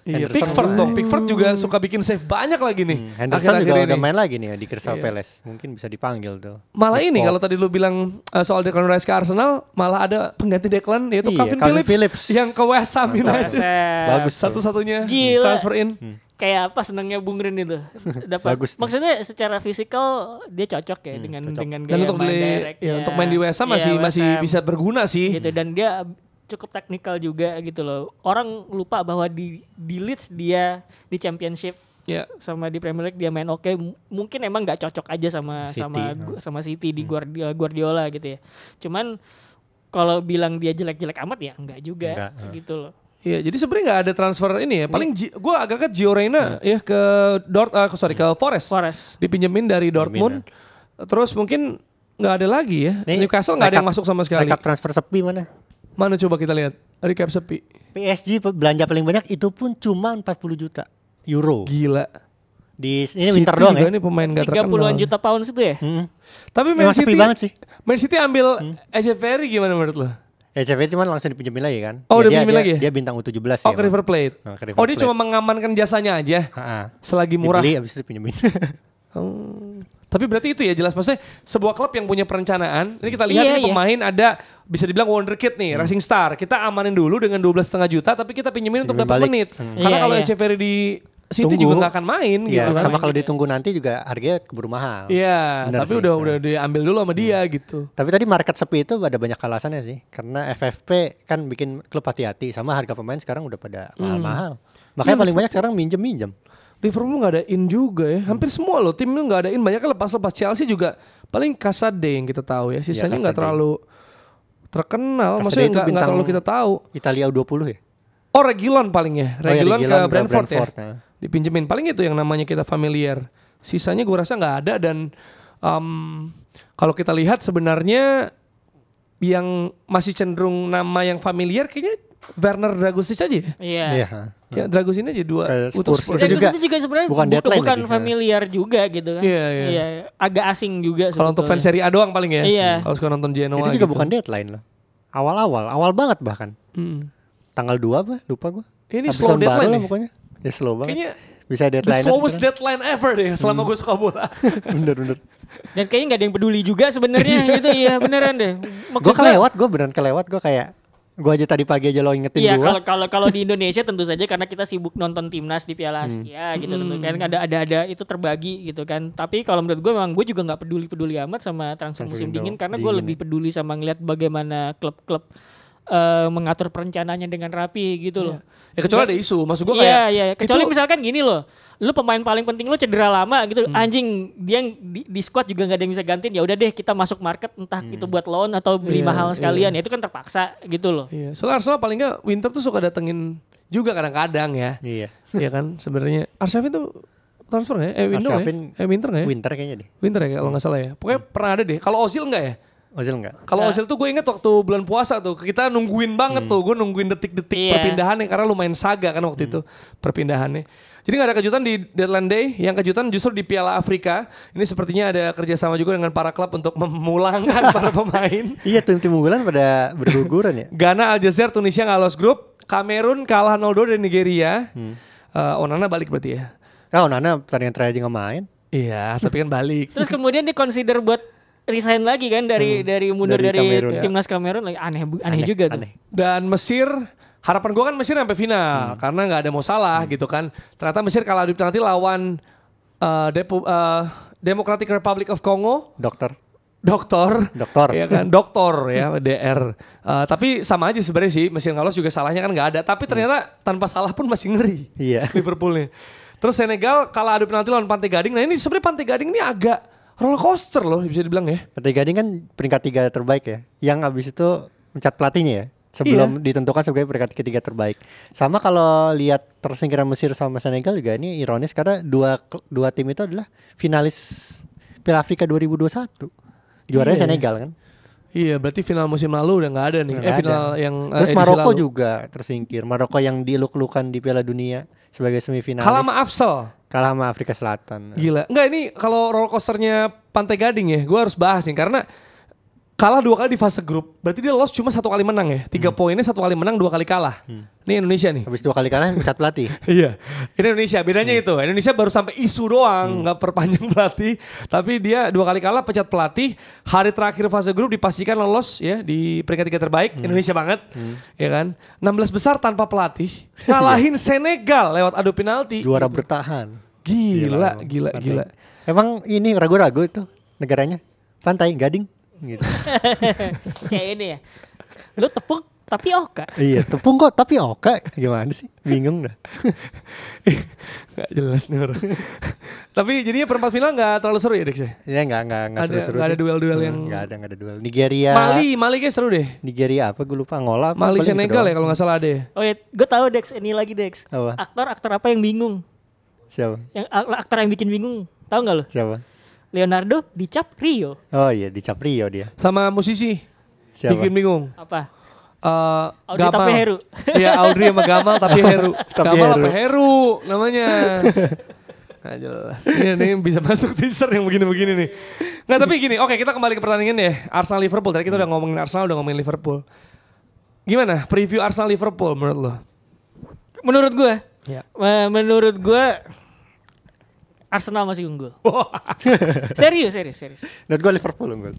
Iya, Pickford dong. Pickford juga suka bikin save banyak lagi nih. Hmm, Henderson akhir -akhir juga ini. udah main lagi nih ya di Crystal iya. Palace. Mungkin bisa dipanggil tuh. Malah Depok. ini kalau tadi lu bilang uh, soal Declan Rice ke Arsenal, malah ada pengganti Declan yaitu iya, Calvin, Calvin Phillips, Phillips yang ke West Ham United. Bagus. Satu-satunya transfer in. Hmm. Kayak apa senangnya Bung Rin itu. [LAUGHS] Dapat. Bagus. Maksudnya secara fisikal dia cocok ya hmm, dengan cocok. dengan gaya Dan untuk main di, ya, untuk main di West Ham iya, masih yeah, masih bisa berguna sih. Gitu dan dia cukup teknikal juga gitu loh. Orang lupa bahwa di di Leeds dia di Championship yeah. sama di Premier League dia main oke. Okay. Mungkin emang nggak cocok aja sama City. sama sama City di hmm. Guardiola, Guardiola gitu ya. Cuman kalau bilang dia jelek-jelek amat ya enggak juga enggak. gitu loh. Iya, jadi sebenarnya nggak ada transfer ini ya. Paling gue agak ke Gio Reyna hmm. ya ke Dort, uh, sorry ke hmm. Forest. Forest. Dipinjemin dari Dortmund. Pinjemin, ya. Terus mungkin nggak ada lagi ya. Nih, Newcastle nggak ada yang masuk sama sekali. Rekap transfer sepi mana? Mana coba kita lihat? Recap sepi. PSG belanja paling banyak itu pun cuma 40 juta euro. Gila. Di ini City winter doang ya. Ini pemain gak 30-an juta pound situ ya? Hmm. Tapi Man Memang City banget sih. Man City ambil hmm. Echeverry gimana menurut lo? Echeverry cuma langsung dipinjemin lagi kan. Oh, ya, dia, dia, lagi. Dia bintang U17 oh, ya. Oh, oh, River Plate. Oh, River Plate. oh, dia cuma mengamankan jasanya aja. Ha -ha. Selagi murah. Dibeli habis itu dipinjemin. [LAUGHS] oh. Tapi berarti itu ya jelas maksudnya sebuah klub yang punya perencanaan. Ini kita lihat yeah, ini iya. pemain ada bisa dibilang wonderkid nih, hmm. Racing Star. Kita amanin dulu dengan belas setengah juta tapi kita pinjemin untuk dapat menit. Hmm. Karena yeah, kalau yeah. Echeverry di City Tunggu. juga gak akan main yeah, gitu kan. Sama kalau ditunggu nanti juga harganya keburu mahal. Iya, tapi sih. udah udah diambil dulu sama dia hmm. gitu. Tapi tadi market sepi itu ada banyak alasannya sih. Karena FFP kan bikin klub hati-hati sama harga pemain sekarang udah pada hmm. mahal-mahal. Hmm. Makanya hmm. paling banyak sekarang minjem-minjem. Liverpool nggak ada in juga ya. Hampir semua loh tim nggak ada in. Banyaknya lepas-lepas Chelsea juga paling Kasade yang kita tahu ya. Iya, Sisanya nggak ya, terlalu terkenal. Kasade Maksudnya nggak terlalu kita tahu. Italia U20 ya. Oh Regilon paling ya, oh, iya, Regilon ke Brentford, ya. Brentford ya. Nah. Dipinjemin paling itu yang namanya kita familiar. Sisanya gue rasa nggak ada dan um, kalau kita lihat sebenarnya yang masih cenderung nama yang familiar kayaknya Werner Dragusic aja ya? Iya. Yeah. Ya, ini aja dua Kayak Spurs. Spurs. Dragusin iya, juga, juga sebenarnya bukan, deadline bukan familiar juga gitu kan. Iya, yeah, iya. Yeah. agak asing juga Kalau untuk fans seri A doang paling ya. Iya. Yeah. Kalau suka nonton Genoa Itu juga gitu. bukan deadline loh. Awal-awal, awal banget bahkan. Hmm. Tanggal 2 apa? Lupa gua. Ini slow deadline lah ya? pokoknya. Ya slow banget. Kayaknya bisa deadline. The slowest deadline ever deh selama hmm. gue suka bola. [LAUGHS] bener bener. Dan kayaknya gak ada yang peduli juga sebenarnya iya. gitu Iya beneran deh. Gue kelewat, gue beneran kelewat, gue kayak Gua aja tadi pagi aja lo ingetin iya, gua. kalau kalau di [LAUGHS] Indonesia tentu saja karena kita sibuk nonton timnas di Piala hmm. Asia hmm. gitu tentu hmm. kan ada ada ada itu terbagi gitu kan. Tapi kalau menurut gue memang gue juga nggak peduli-peduli amat sama transfer musim dingin karena gue ya. lebih peduli sama ngeliat bagaimana klub-klub uh, mengatur perencanaannya dengan rapi gitu loh. Ya, ya kecuali ada isu, maksud gue iya, kayak Iya, iya, kecuali itu, misalkan gini loh lu pemain paling penting lu cedera lama gitu hmm. anjing dia di, di squad juga nggak ada yang bisa gantiin ya udah deh kita masuk market entah hmm. itu buat loan atau beli yeah, mahal iya. sekalian yeah. ya itu kan terpaksa gitu loh. Iya. Yeah. Soalnya Arsenal paling nggak winter tuh suka datengin juga kadang-kadang ya. Iya. Iya kan sebenarnya Arsenal itu transfer ya? Eh winter ya? Eh winter ya? Winter kayaknya deh. Winter ya kalau nggak salah ya. Pokoknya hmm. pernah ada deh. Kalau Ozil nggak ya? Ozil enggak? Kalau nah. Ozil tuh gue inget waktu bulan puasa tuh kita nungguin banget hmm. tuh, gue nungguin detik-detik yeah. perpindahannya karena lumayan saga kan waktu hmm. itu perpindahannya. Jadi gak ada kejutan di deadline day, yang kejutan justru di Piala Afrika. Ini sepertinya ada kerjasama juga dengan para klub untuk [LAUGHS] memulangkan para pemain. [LAUGHS] Iya tim-tim unggulan pada berguguran ya. Ghana, Aljazair, Tunisia ngalos lolos grup, Kamerun kalah 0-2 dari Nigeria. Hmm. Uh, Onana balik berarti ya? Oh Onana pertandingan terakhir aja nggak main. Iya, tapi kan balik. Terus kemudian dikonsider buat resign lagi kan dari hmm. dari mundur dari, dari Kamerun. Ya. timnas Kamerun lagi aneh, aneh aneh juga tuh. Dan Mesir harapan gue kan Mesir sampai final hmm. karena nggak ada mau salah hmm. gitu kan. Ternyata Mesir kalau di nanti lawan uh, Depo, uh, Democratic Republic of Congo. Dokter dokter, dokter, iya kan? ya kan, [LAUGHS] dokter ya, DR. Uh, eh, tapi sama aja sebenarnya sih, mesin kalau juga salahnya kan nggak ada. Tapi hmm. ternyata tanpa salah pun masih ngeri iya. [LAUGHS] Liverpoolnya. Terus Senegal kalau adu penalti lawan Pantai Gading. Nah ini sebenarnya Pantai Gading ini agak roller coaster loh bisa dibilang ya. Ketiga ini kan peringkat tiga terbaik ya. Yang abis itu mencat pelatihnya ya sebelum iya. ditentukan sebagai peringkat ketiga terbaik. Sama kalau lihat tersingkiran Mesir sama Senegal juga ini ironis karena dua dua tim itu adalah finalis Piala Afrika 2021. Juaranya iya. Senegal kan. Iya, berarti final musim lalu udah nggak ada nih. Gak eh, final ada. yang eh, terus Maroko lalu. juga tersingkir. Maroko yang diluk-lukan di Piala Dunia sebagai semifinal. Kalah sama Afsel. Kalah sama Afrika Selatan. Gila. Enggak ini kalau roller coasternya Pantai Gading ya, gue harus bahas nih karena kalah dua kali di fase grup. Berarti dia lolos cuma satu kali menang ya. Tiga hmm. poinnya satu kali menang, dua kali kalah. Hmm. Ini Indonesia nih. Habis dua kali kalah pecat pelatih. [LAUGHS] iya. Ini Indonesia, bedanya hmm. itu. Indonesia baru sampai isu doang, hmm. nggak hmm. perpanjang [LAUGHS] pelatih. Tapi dia dua kali kalah pecat pelatih. Hari terakhir fase grup dipastikan lolos ya di peringkat tiga terbaik. Hmm. Indonesia banget. Hmm. Ya kan? 16 besar tanpa pelatih. Ngalahin [LAUGHS] Senegal lewat adu penalti. Juara gitu. bertahan. Gila, gila, gila, gila. Emang ini ragu-ragu itu negaranya? Pantai, Gading? gitu. [LAUGHS] Kayak ini ya. Lu tepung tapi oka. iya, tepung kok tapi oka. Gimana sih? Bingung dah. [LAUGHS] gak jelas nih orang. tapi jadinya perempat final gak terlalu seru ya, Dex? Ya? Iya, gak, gak, gak ada, seru-seru. Gak ada duel-duel hmm, yang... Gak ada, gak ada duel. Nigeria. Mali, Mali kayak seru deh. Nigeria apa? Gue lupa. Angola apa? Mali gitu Senegal ya kalau gak salah deh. Ya. Oh iya, gue tahu Dex. Ini lagi Dex. Apa? Aktor, aktor apa yang bingung? Siapa? Yang aktor yang bikin bingung. Tahu gak lo? Siapa? Leonardo dicap Rio. Oh iya dicap Rio dia. Sama musisi. Siapa? Bikin bingung. Apa? Uh, Audrey Gamal. tapi Heru. Iya Audrey sama Gamal tapi Heru. [LAUGHS] tapi Gamal Heru. apa Heru namanya. [LAUGHS] Nah jelas. Ini, ini bisa masuk teaser yang begini-begini nih. Nah tapi gini, oke kita kembali ke pertandingan ya. Arsenal Liverpool. Tadi kita udah ngomongin Arsenal, udah ngomongin Liverpool. Gimana preview Arsenal Liverpool menurut lo? Menurut gue, ya. Eh, menurut gue Arsenal masih unggul. [LAUGHS] serius, serius, serius. Menurut gue Liverpool unggul.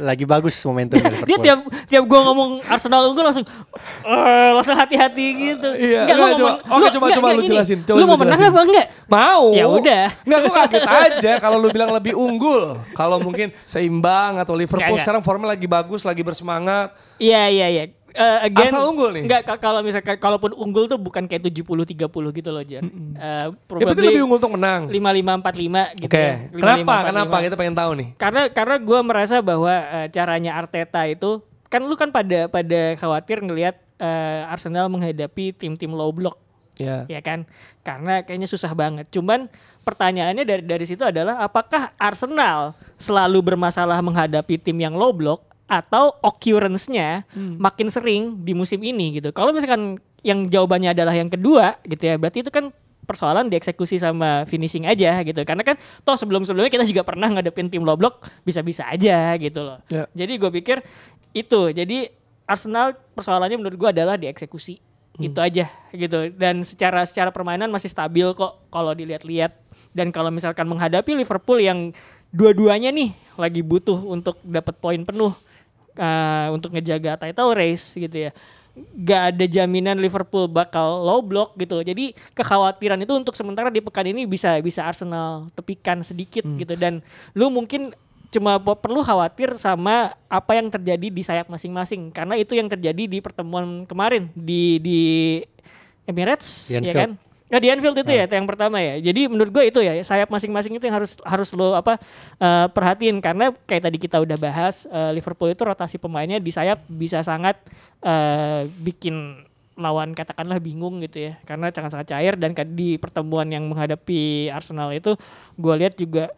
Lagi bagus momentum dia, Liverpool. Dia tiap tiap gue ngomong Arsenal unggul langsung uh, langsung hati-hati gitu. Uh, iya. Enggak, enggak, iya, coba, oke, lu, coba, enggak, coba enggak, lu jelasin. Coba lu mau menang apa enggak? Mau. Ya udah. Enggak, gue kaget aja kalau lu bilang lebih unggul. Kalau mungkin seimbang atau Liverpool enggak, sekarang formnya lagi bagus, lagi bersemangat. Iya, iya, iya uh, again asal unggul nih. Enggak kalau misalkan kalaupun unggul tuh bukan kayak 70 30 gitu loh, jadi Mm uh, eh, ya, lebih unggul untuk menang. 5 gitu. Oke. Okay. Ya. Kenapa? 4, Kenapa kita pengen tahu nih? Karena karena gua merasa bahwa uh, caranya Arteta itu kan lu kan pada pada khawatir ngelihat uh, Arsenal menghadapi tim-tim low block. Yeah. Ya kan? Karena kayaknya susah banget. Cuman pertanyaannya dari dari situ adalah apakah Arsenal selalu bermasalah menghadapi tim yang low block atau occurrence-nya hmm. makin sering di musim ini gitu. Kalau misalkan yang jawabannya adalah yang kedua gitu ya, berarti itu kan persoalan dieksekusi sama finishing aja gitu karena kan toh sebelum-sebelumnya kita juga pernah ngadepin tim loblok bisa-bisa aja gitu loh yeah. jadi gue pikir itu jadi Arsenal persoalannya menurut gue adalah dieksekusi hmm. itu aja gitu dan secara secara permainan masih stabil kok kalau dilihat-lihat dan kalau misalkan menghadapi Liverpool yang dua-duanya nih lagi butuh untuk dapat poin penuh uh, untuk ngejaga title race gitu ya gak ada jaminan Liverpool bakal low block gitu loh. Jadi kekhawatiran itu untuk sementara di pekan ini bisa bisa Arsenal tepikan sedikit hmm. gitu dan lu mungkin cuma perlu khawatir sama apa yang terjadi di sayap masing-masing karena itu yang terjadi di pertemuan kemarin di di Emirates ya kan Nah di Anfield itu nah. ya ah. yang pertama ya. Jadi menurut gue itu ya sayap masing-masing itu yang harus harus lo apa uh, perhatiin karena kayak tadi kita udah bahas uh, Liverpool itu rotasi pemainnya di sayap bisa sangat uh, bikin lawan katakanlah bingung gitu ya karena sangat-sangat cair dan di pertemuan yang menghadapi Arsenal itu gue lihat juga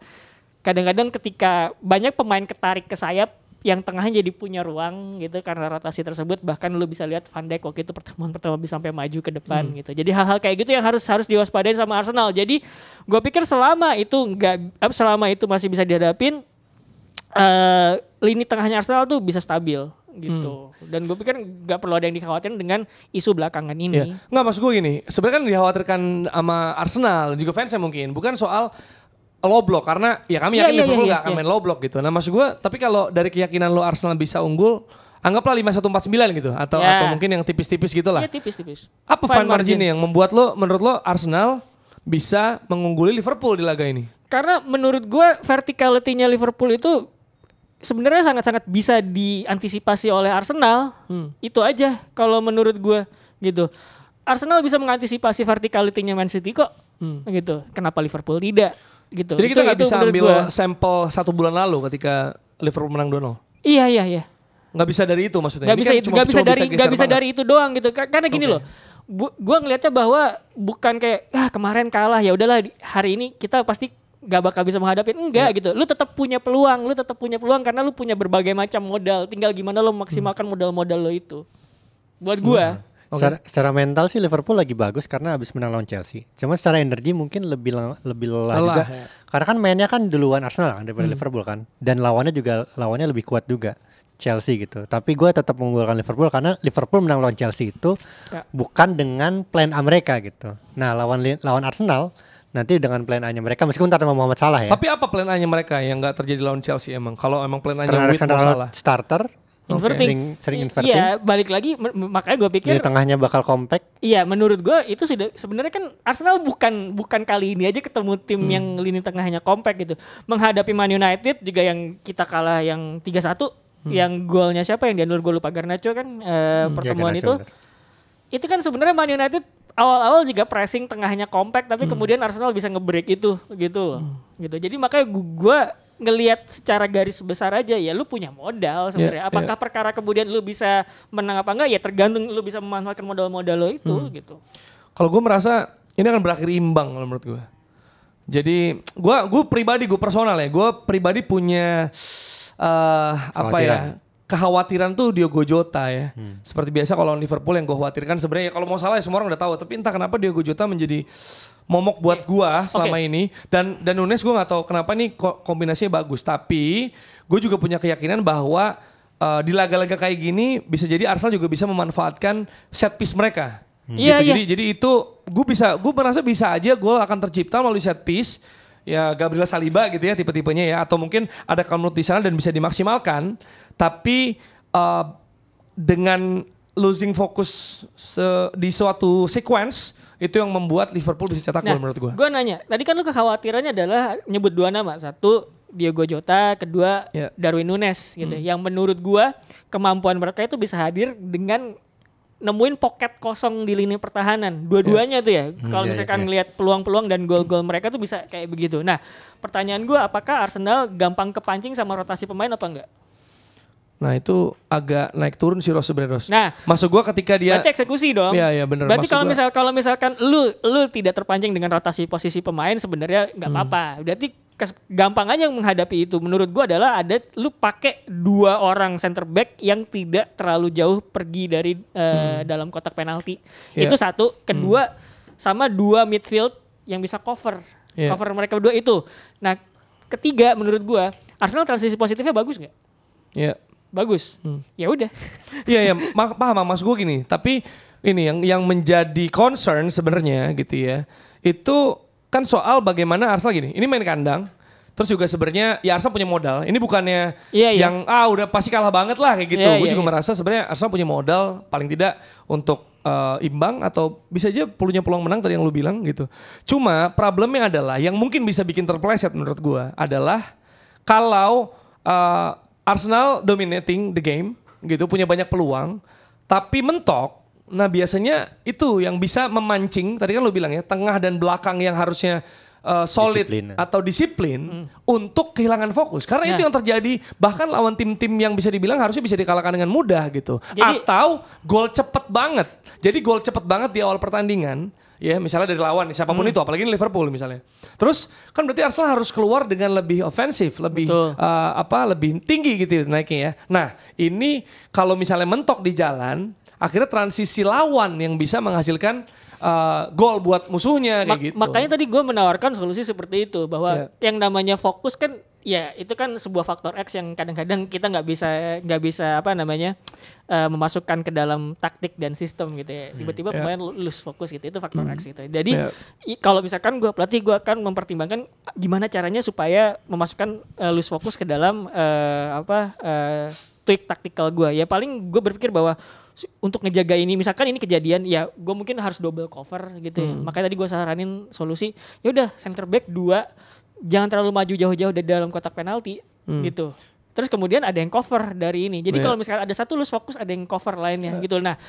kadang-kadang ketika banyak pemain ketarik ke sayap yang tengahnya jadi punya ruang gitu karena rotasi tersebut bahkan lu bisa lihat Van Dijk waktu itu pertemuan pertama bisa sampai maju ke depan hmm. gitu. Jadi hal-hal kayak gitu yang harus harus diwaspadain sama Arsenal. Jadi gue pikir selama itu nggak eh, selama itu masih bisa dihadapin uh, lini tengahnya Arsenal tuh bisa stabil gitu. Hmm. Dan gue pikir nggak perlu ada yang dikhawatirkan dengan isu belakangan iya. ini. Ya. Nggak maksud gue gini, sebenarnya kan dikhawatirkan sama Arsenal juga fansnya mungkin, bukan soal low block karena ya kami iya, yakin yeah, iya, Liverpool yeah, yeah, gak akan iya. main low block gitu. Nah maksud gue, tapi kalau dari keyakinan lo Arsenal bisa unggul, anggaplah satu empat sembilan gitu atau yeah. atau mungkin yang tipis-tipis gitu lah. yeah, tipis-tipis. Apa fine, fine margin, margin yang membuat lo menurut lo Arsenal bisa mengungguli Liverpool di laga ini? Karena menurut gue verticality-nya Liverpool itu sebenarnya sangat-sangat bisa diantisipasi oleh Arsenal. Hmm. Itu aja kalau menurut gue gitu. Arsenal bisa mengantisipasi verticality-nya Man City kok. Hmm. Gitu. Kenapa Liverpool tidak? gitu. Jadi kita nggak bisa ambil gua. sampel satu bulan lalu ketika Liverpool menang 2 Iya iya iya. Nggak bisa dari itu maksudnya. Nggak bisa kan itu, bisa dari nggak bisa, dari itu doang gitu. Karena gini okay. loh, gue ngelihatnya bahwa bukan kayak ah kemarin kalah ya udahlah hari ini kita pasti gak bakal bisa menghadapi enggak yeah. gitu lu tetap punya peluang lu tetap punya peluang karena lu punya berbagai macam modal tinggal gimana lu maksimalkan modal-modal lo itu buat gua hmm. Okay. Secara, secara mental sih Liverpool lagi bagus karena abis menang lawan Chelsea. Cuman secara energi mungkin lebih lebih lelah, lelah juga. Ya. Karena kan mainnya kan duluan Arsenal kan daripada hmm. Liverpool kan. Dan lawannya juga lawannya lebih kuat juga. Chelsea gitu. Tapi gue tetap mengunggulkan Liverpool karena Liverpool menang lawan Chelsea itu ya. bukan dengan plan A mereka gitu. Nah lawan lawan Arsenal nanti dengan plan A-nya mereka meskipun tanpa Muhammad Salah ya. Tapi apa plan A-nya mereka yang nggak terjadi lawan Chelsea emang? Kalau emang plan A-nya Alexander Salah starter, inverting. Sering, sering inverting. Iya, balik lagi makanya gue pikir di tengahnya bakal compact. Iya, menurut gue itu sudah sebenarnya kan Arsenal bukan bukan kali ini aja ketemu tim hmm. yang lini tengahnya compact gitu. Menghadapi Man United juga yang kita kalah yang 3-1 hmm. yang golnya siapa yang dianulir gue lupa Garnacho kan uh, hmm, iya, pertemuan ya, itu. Bener. Itu kan sebenarnya Man United awal-awal juga pressing tengahnya compact tapi hmm. kemudian Arsenal bisa ngebreak itu gitu loh. Hmm. Gitu. Jadi makanya gue ngelihat secara garis besar aja ya lu punya modal ya, sebenarnya. Yeah, Apakah yeah. perkara kemudian lu bisa menang apa enggak ya tergantung lu bisa memanfaatkan modal-modal lo itu hmm. gitu. Kalau gue merasa ini akan berakhir imbang kalau menurut gue. Jadi gue gue pribadi gue personal ya gue pribadi punya uh, apa ya kekhawatiran tuh Diogo Jota ya. Hmm. Seperti biasa kalau Liverpool yang gue khawatirkan sebenarnya ya kalau mau salah ya semua orang udah tahu. Tapi entah kenapa Diogo Jota menjadi momok buat gue selama okay. ini. Dan dan Nunes gue nggak tahu kenapa nih kombinasinya bagus. Tapi gue juga punya keyakinan bahwa uh, di laga-laga kayak gini bisa jadi Arsenal juga bisa memanfaatkan set piece mereka. Hmm. Iya, gitu. Yeah, jadi jadi itu gue bisa gue merasa bisa aja gol akan tercipta melalui set piece ya Gabriel Saliba gitu ya tipe-tipenya ya atau mungkin ada Kalmut di sana dan bisa dimaksimalkan tapi uh, dengan losing fokus se di suatu sequence itu yang membuat Liverpool bisa cetak nah, gol menurut gue. Gue nanya, tadi kan lu kekhawatirannya adalah nyebut dua nama, satu Diego Jota, kedua yeah. Darwin Nunes gitu. Hmm. Yang menurut gue kemampuan mereka itu bisa hadir dengan nemuin pocket kosong di lini pertahanan. Dua-duanya yeah. tuh ya. Hmm, kalau yeah, ya, misalkan yeah. Ya. peluang-peluang dan gol-gol mereka tuh bisa kayak begitu. Nah, pertanyaan gue apakah Arsenal gampang kepancing sama rotasi pemain atau enggak? Nah itu agak naik turun sih Ros sebenarnya Ros. Nah, masuk gua ketika dia Berarti eksekusi dong. Iya iya bener. Berarti kalau misal kalau misalkan lu lu tidak terpancing dengan rotasi posisi pemain sebenarnya nggak hmm. apa-apa. Berarti gampang yang menghadapi itu menurut gua adalah ada lu pake dua orang center back yang tidak terlalu jauh pergi dari uh, hmm. dalam kotak penalti. Yeah. Itu satu, hmm. kedua hmm. sama dua midfield yang bisa cover. Yeah. Cover mereka berdua itu. Nah, ketiga menurut gua Arsenal transisi positifnya bagus gak? Iya. Yeah bagus. Hmm. Ya udah. [LAUGHS] Iya ya, paham Mas gue gini, tapi ini yang yang menjadi concern sebenarnya gitu ya. Itu kan soal bagaimana Arsenal gini. Ini main kandang. Terus juga sebenarnya ya Arsenal punya modal. Ini bukannya yeah, iya. yang ah udah pasti kalah banget lah kayak gitu. Yeah, gue yeah, juga yeah. merasa sebenarnya Arsenal punya modal paling tidak untuk uh, imbang atau bisa aja punya peluang menang tadi yang lu bilang gitu. Cuma problemnya adalah yang mungkin bisa bikin terpleset menurut gua adalah kalau uh, Arsenal dominating the game gitu, punya banyak peluang, tapi mentok. Nah, biasanya itu yang bisa memancing tadi kan lo bilang ya, tengah dan belakang yang harusnya uh, solid disiplin. Ya. atau disiplin hmm. untuk kehilangan fokus. Karena nah. itu yang terjadi bahkan lawan tim-tim yang bisa dibilang harusnya bisa dikalahkan dengan mudah gitu. Jadi, atau gol cepet banget. Jadi gol cepet banget di awal pertandingan ya misalnya dari lawan siapapun hmm. itu apalagi ini Liverpool misalnya. Terus kan berarti Arsenal harus keluar dengan lebih ofensif, lebih uh, apa lebih tinggi gitu ya, naiknya ya. Nah, ini kalau misalnya mentok di jalan akhirnya transisi lawan yang bisa menghasilkan uh, eh, gol buat musuhnya kayak gitu. Makanya tadi gue menawarkan solusi seperti itu bahwa yeah. yang namanya fokus kan ya itu kan sebuah faktor X yang kadang-kadang kita nggak bisa nggak bisa apa namanya uh, memasukkan ke dalam taktik dan sistem gitu ya tiba-tiba -tiba ya. yeah. lose fokus gitu itu faktor mm. X gitu jadi yeah. kalau misalkan gue pelatih gue akan mempertimbangkan gimana caranya supaya memasukkan uh, lose fokus ke dalam uh, apa uh, tweak taktikal gue ya paling gue berpikir bahwa untuk ngejaga ini misalkan ini kejadian ya gue mungkin harus double cover gitu ya. Hmm. Makanya tadi gue saranin solusi ya udah center back dua jangan terlalu maju jauh-jauh dari dalam kotak penalti hmm. gitu. Terus kemudian ada yang cover dari ini. Jadi iya. kalau misalkan ada satu lu fokus ada yang cover lainnya yeah. gitu. Nah,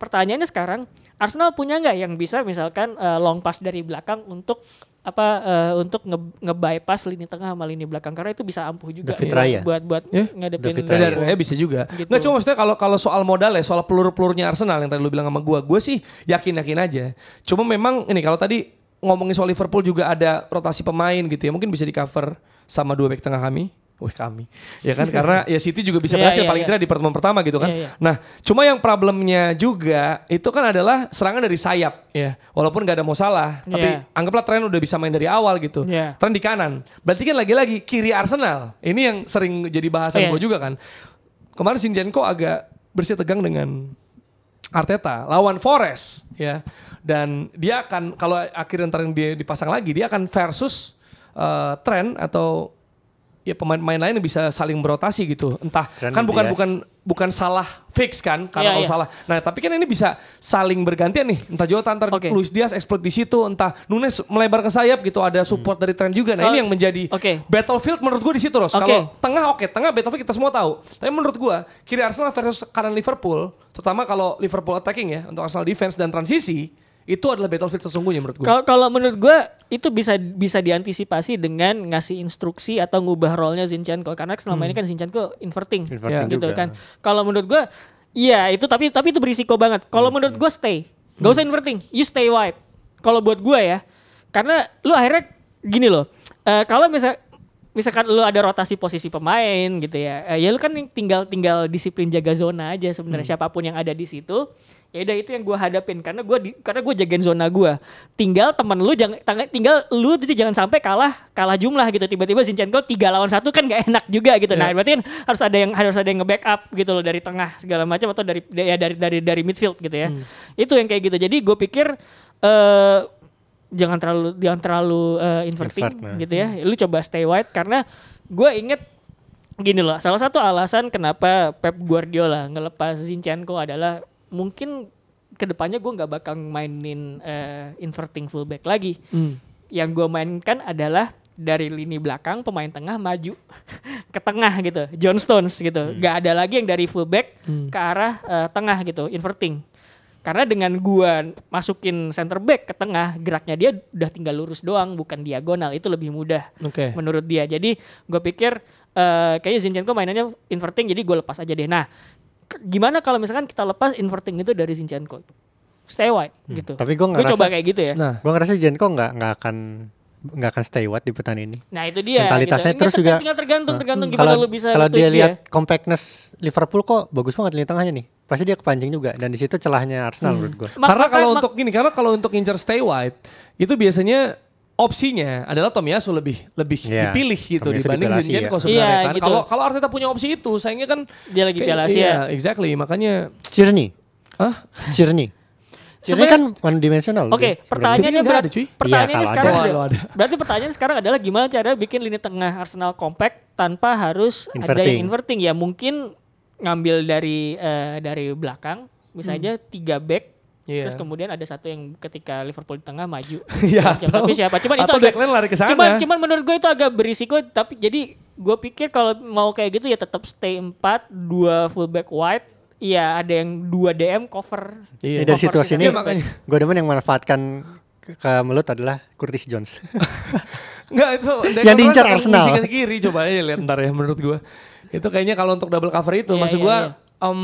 pertanyaannya sekarang Arsenal punya nggak yang bisa misalkan uh, long pass dari belakang untuk apa uh, untuk nge, nge bypass lini tengah sama lini belakang karena itu bisa ampuh juga David ya, buat buat yeah. ngadepin David Raya. Raya bisa juga. Gitu. Nggak cuma maksudnya kalau kalau soal modal ya soal peluru-pelurnya Arsenal yang tadi lu bilang sama gua, gua sih yakin-yakin aja. Cuma memang ini kalau tadi ngomongin soal Liverpool juga ada rotasi pemain gitu ya. Mungkin bisa di cover sama dua back tengah kami. Wih kami, ya kan karena [LAUGHS] ya City juga bisa iya, berhasil yeah, paling yeah. tidak di pertemuan pertama gitu kan. Yeah, yeah. Nah, cuma yang problemnya juga itu kan adalah serangan dari sayap, ya. Yeah. Walaupun gak ada mau salah, yeah. tapi anggaplah tren udah bisa main dari awal gitu. Yeah. Tren di kanan, berarti kan lagi-lagi kiri Arsenal. Ini yang sering jadi bahasan yeah. Iya. gue juga kan. Kemarin Sinchenko agak bersih tegang dengan Arteta lawan Forest, ya. Dan dia akan kalau akhirnya Trent dia dipasang lagi, dia akan versus uh, tren atau ya pemain-pemain lain bisa saling berotasi gitu. Entah kan bukan bias. Ya. bukan bukan salah fix kan karena yeah, kalau yeah. salah. Nah, tapi kan ini bisa saling bergantian nih. Entah Jota antar okay. Luis Diaz exploit di situ, entah Nunes melebar ke sayap gitu ada support hmm. dari Trent juga. Nah, oh, ini yang menjadi okay. battlefield menurut gua di situ, Ros. Okay. Kalau tengah oke, okay. tengah battlefield kita semua tahu. Tapi menurut gua kiri Arsenal versus kanan Liverpool, terutama kalau Liverpool attacking ya untuk Arsenal defense dan transisi itu adalah battlefield sesungguhnya menurut gue. Kalau menurut gue itu bisa bisa diantisipasi dengan ngasih instruksi atau ngubah role-nya Zinchenko karena selama hmm. ini kan Zinchenko inverting, inverting ya. gitu juga. kan. Kalau menurut gue iya itu tapi tapi itu berisiko banget. Kalau hmm. menurut gue stay. Hmm. Gak usah inverting, you stay wide. Kalau buat gue ya. Karena lu akhirnya gini loh. Uh, kalau misalnya misalkan lu ada rotasi posisi pemain gitu ya. Eh, ya lu kan tinggal tinggal disiplin jaga zona aja sebenarnya hmm. siapapun yang ada di situ. Ya udah itu yang gua hadapin karena gua di, karena gua jagain zona gua. Tinggal teman lu jangan tinggal lu jadi jangan sampai kalah kalah jumlah gitu. Tiba-tiba Zinchenko tiga lawan satu kan gak enak juga gitu. Yeah. Nah, iya. berarti kan harus ada yang harus ada yang nge-backup gitu loh dari tengah segala macam atau dari ya dari dari dari midfield gitu ya. Hmm. Itu yang kayak gitu. Jadi gue pikir eh uh, jangan terlalu jangan terlalu uh, eh, inverting Invert, nah. gitu ya. Hmm. Lu coba stay wide karena gue inget gini loh. Salah satu alasan kenapa Pep Guardiola ngelepas Zinchenko adalah mungkin kedepannya gue nggak bakal mainin uh, inverting fullback lagi. Hmm. Yang gue mainkan adalah dari lini belakang pemain tengah maju [LAUGHS] ke tengah gitu, John Stones gitu. Hmm. Gak ada lagi yang dari fullback hmm. ke arah uh, tengah gitu, inverting. Karena dengan gua masukin center back ke tengah, geraknya dia udah tinggal lurus doang, bukan diagonal. Itu lebih mudah okay. menurut dia. Jadi gue pikir uh, kayaknya Zinchenko mainannya inverting, jadi gue lepas aja deh. Nah, gimana kalau misalkan kita lepas inverting itu dari Zinchenko? Stay wide hmm. gitu. Tapi gue ngerasa coba kayak gitu ya. Nah. Gue ngerasa Zinchenko nggak nggak akan nggak akan stay wide di petani ini. Nah itu dia. Mentalitasnya gitu. terus juga. Tinggal tergantung, nah. tergantung hmm. gimana kalau, lu bisa. Kalau dia lihat compactness Liverpool kok bagus banget di tengahnya nih pasti dia kepancing juga dan di situ celahnya Arsenal hmm. menurut gue. Karena kalau untuk gini, karena kalau untuk incer stay white itu biasanya opsinya adalah Tomiyasu lebih lebih yeah. dipilih gitu Tomiyasu dibanding Zinchenko ya. sebenarnya yeah, kan. Gitu. Kalau kalau Arteta punya opsi itu, sayangnya kan dia lagi Piala Asia. Iya, ya. exactly. Makanya Cirni. Hah? Cirni. Cirni kan one dimensional. Oke, okay, pertanyaannya berat, ada, cuy. Iya, pertanyaannya ya, sekarang ada. ada. Berarti pertanyaan sekarang adalah gimana cara bikin lini tengah Arsenal compact tanpa harus inverting. ada yang inverting ya. Mungkin ngambil dari uh, dari belakang misalnya hmm. tiga back Yeah. Terus kemudian ada satu yang ketika Liverpool di tengah maju. [LAUGHS] ya, atau, tapi siapa? Cuman itu agak, lari ke sana. Cuman, menurut gue itu agak berisiko tapi jadi gue pikir kalau mau kayak gitu ya tetap stay 4, full back wide, iya ada yang dua DM cover. Iya. cover Dari situasi ini iya, gue demen yang manfaatkan ke, ke mulut adalah Curtis Jones. Enggak [LAUGHS] itu yang diincar Arsenal. Yang kiri coba aja lihat ntar ya menurut gue itu kayaknya kalau untuk double cover itu yeah, maksud yeah, gua yeah. Iya. um,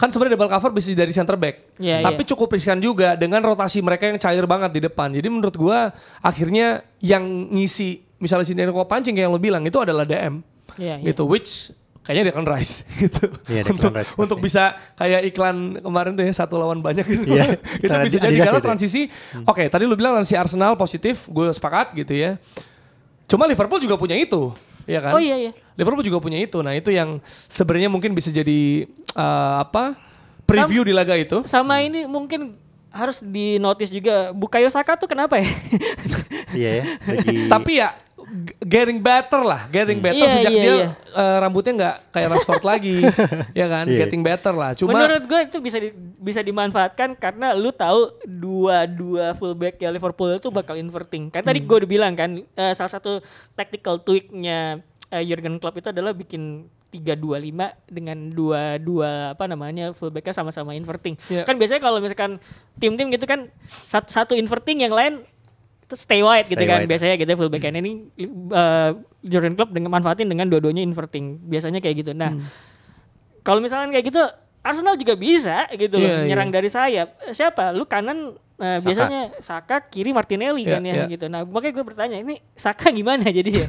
kan sebenarnya double cover bisa dari center back. Yeah, tapi yeah. cukup riskan juga dengan rotasi mereka yang cair banget di depan. Jadi menurut gua akhirnya yang ngisi misalnya si Nenko pancing kayak yang lo bilang itu adalah DM. Yeah, iya. gitu yeah. which kayaknya dia akan rise gitu. Yeah, iya, untuk rise untuk bisa kayak iklan kemarin tuh ya satu lawan banyak gitu. Yeah, [LAUGHS] itu bisa jadi kalau ya. transisi. Hmm. Oke, okay, tadi lu bilang transisi Arsenal positif, gue sepakat gitu ya. Cuma Liverpool juga punya itu. Iya kan? Oh iya iya. Liverpool juga punya itu. Nah, itu yang sebenarnya mungkin bisa jadi uh, apa? Preview sama, di laga itu. Sama hmm. ini mungkin harus di notice juga Bukayo Saka tuh kenapa ya? Iya ya. [LAUGHS] Lagi... Tapi ya getting better lah, getting hmm. better yeah, sejak yeah, dia yeah. Iya. Uh, rambutnya nggak kayak Rashford [LAUGHS] lagi, ya kan? Yeah. Getting better lah. Cuma menurut gue itu bisa di, bisa dimanfaatkan karena lu tahu dua dua fullback ya Liverpool itu bakal inverting. Kan hmm. tadi gue udah bilang kan uh, salah satu tactical tweaknya uh, Jurgen Klopp itu adalah bikin tiga dua lima dengan dua dua apa namanya fullbacknya sama-sama inverting. Yeah. Kan biasanya kalau misalkan tim-tim gitu kan satu, satu inverting yang lain stay wide gitu stay gitu kan wide. Ya. biasanya gitu fullback hmm. ini uh, Jordan Klopp dengan manfaatin dengan dua-duanya inverting biasanya kayak gitu nah hmm. kalau misalnya kayak gitu Arsenal juga bisa gitu yeah, loh iya, iya. nyerang yeah. dari sayap eh, siapa lu kanan uh, Saka. biasanya Saka kiri Martinelli yeah, kan ya iya. gitu nah makanya gue bertanya ini Saka gimana [LAUGHS] jadi ya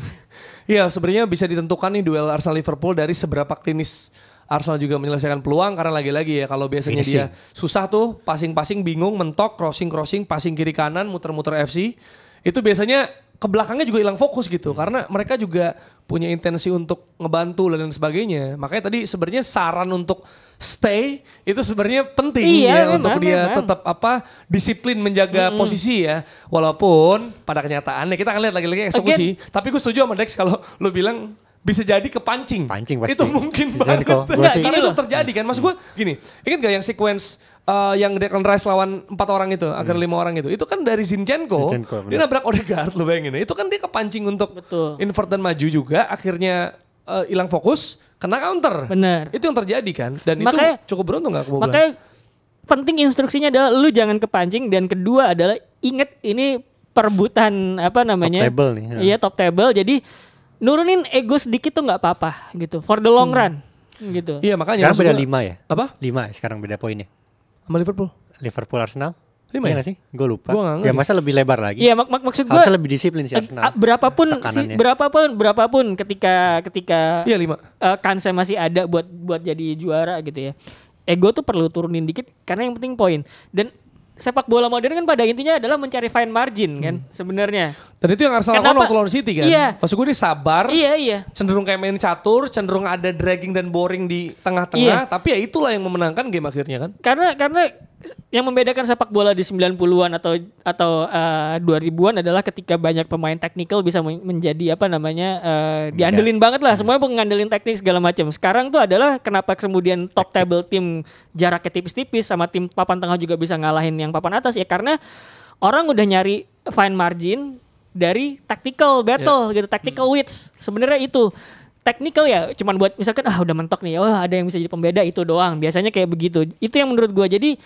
Iya sebenarnya bisa ditentukan nih duel Arsenal Liverpool dari seberapa klinis Arsenal juga menyelesaikan peluang karena lagi-lagi ya kalau biasanya Finishing. dia susah tuh passing-passing bingung mentok crossing-crossing passing kiri kanan muter-muter FC itu biasanya ke belakangnya juga hilang fokus gitu hmm. karena mereka juga punya intensi untuk ngebantu dan sebagainya. Makanya tadi sebenarnya saran untuk stay itu sebenarnya penting iya, ya memang, untuk dia memang. tetap apa disiplin menjaga -hmm. posisi ya. Walaupun pada kenyataannya kita akan lihat lagi-lagi eksekusi. Again. Tapi gue setuju sama Dex kalau lu bilang bisa jadi kepancing. Pancing pasti. Itu mungkin bisa banget. Kok. karena itu iya. terjadi kan. Maksud gue gini, ingat gak yang sequence uh, yang Declan Rice lawan empat orang itu, hmm. akhir lima orang itu. Itu kan dari Zinchenko, Zinchenko dia nabrak Odegaard lo bayangin. Ya. Itu kan dia kepancing untuk Betul. invert dan maju juga. Akhirnya eh, hilang uh, fokus, kena counter. Bener. Itu yang terjadi kan. Dan makanya, itu cukup beruntung gak kebobolan. Makanya penting instruksinya adalah lu jangan kepancing. Dan kedua adalah inget ini perbutan apa namanya. Top table nih. Ya. Iya top table. Jadi nurunin ego sedikit tuh nggak apa-apa gitu for the long hmm. run gitu. Iya makanya sekarang beda lima ya. Apa? Lima sekarang beda poinnya. Sama Liverpool. Liverpool Arsenal. Lima iya ya? sih? Gue lupa. Gua ya masa lebih lebar lagi. Iya mak, mak maksud gue. Harusnya lebih disiplin sih eh, Arsenal. Ah, berapapun si, berapapun berapapun ketika ketika. Iya lima. Uh, eh, kansnya masih ada buat buat jadi juara gitu ya. Ego tuh perlu turunin dikit karena yang penting poin. Dan sepak bola modern kan pada intinya adalah mencari fine margin hmm. kan sebenarnya. Dan itu yang Arsenal lakukan waktu lawan City kan. Iya. Maksud gue ini sabar. Iya iya. Cenderung kayak main catur, cenderung ada dragging dan boring di tengah-tengah. Iya. Tapi ya itulah yang memenangkan game akhirnya kan. Karena karena yang membedakan sepak bola di 90-an atau atau uh, eh, 2000-an adalah ketika banyak pemain teknikal bisa menjadi apa namanya uh, diandelin banget lah iya. semuanya pengandelin teknik segala macam. Sekarang tuh adalah kenapa kemudian top table tim jaraknya tipis-tipis sama tim papan tengah juga bisa ngalahin yang papan atas ya karena orang udah nyari fine margin dari tactical battle yeah. gitu, tactical hmm. wits. Sebenarnya itu technical ya cuman buat misalkan ah udah mentok nih. Oh, ada yang bisa jadi pembeda itu doang. Biasanya kayak begitu. Itu yang menurut gua. Jadi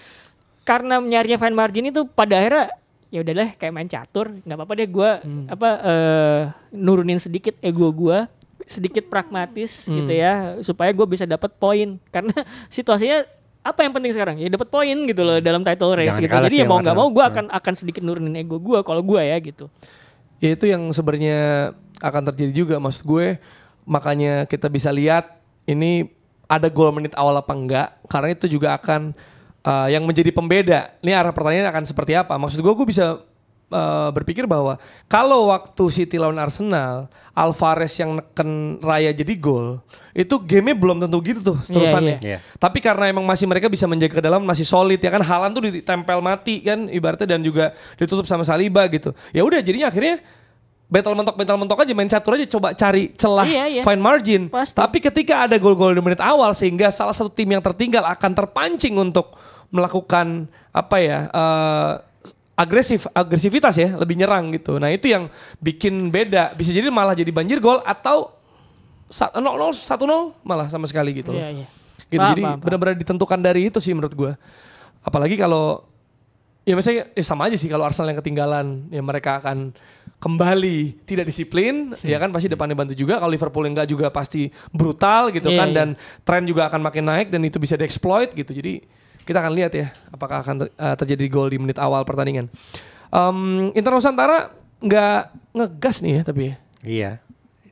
karena nyarinya fine margin itu pada akhirnya ya udahlah kayak main catur, nggak apa-apa deh gua hmm. apa uh, nurunin sedikit ego gua sedikit pragmatis gitu hmm. gitu ya supaya gue bisa dapat poin karena [LAUGHS] situasinya apa yang penting sekarang ya dapat poin gitu loh dalam title race Jangan gitu jadi ya mau nggak mau gue nah. akan akan sedikit nurunin ego gue kalau gue ya gitu ya itu yang sebenarnya akan terjadi juga mas gue makanya kita bisa lihat ini ada gol menit awal apa enggak karena itu juga akan uh, yang menjadi pembeda ini arah pertanyaan akan seperti apa maksud gue gue bisa Eh, berpikir bahwa kalau waktu City lawan Arsenal, Alvarez yang neken Raya jadi gol, itu game belum tentu gitu tuh iya, iya. terusannya. Yeah, yeah. Tapi karena emang masih mereka bisa menjaga ke dalam masih solid ya kan Halan tuh ditempel mati kan ibaratnya dan juga ditutup sama Saliba gitu. Ya udah jadinya akhirnya battle mentok battle mentok aja main catur aja coba cari celah iya, iya. find margin Pasti. tapi ketika ada gol-gol di menit awal sehingga salah satu tim yang tertinggal akan terpancing untuk melakukan apa ya uh, agresif, agresivitas ya, lebih nyerang gitu. Nah itu yang bikin beda. Bisa jadi malah jadi banjir gol atau 0-0, 1-0 malah sama sekali gitu. Loh. Iya, iya. Gitu, maaf, jadi benar-benar ditentukan dari itu sih menurut gue. Apalagi kalau ya misalnya ya sama aja sih kalau Arsenal yang ketinggalan ya mereka akan kembali tidak disiplin hmm. ya kan pasti depannya bantu juga kalau Liverpool yang enggak juga pasti brutal gitu yeah, kan yeah. dan tren juga akan makin naik dan itu bisa dieksploit gitu jadi kita akan lihat ya apakah akan ter, uh, terjadi gol di menit awal pertandingan. Um, Inter Nusantara nggak ngegas nih ya tapi ya. Iya.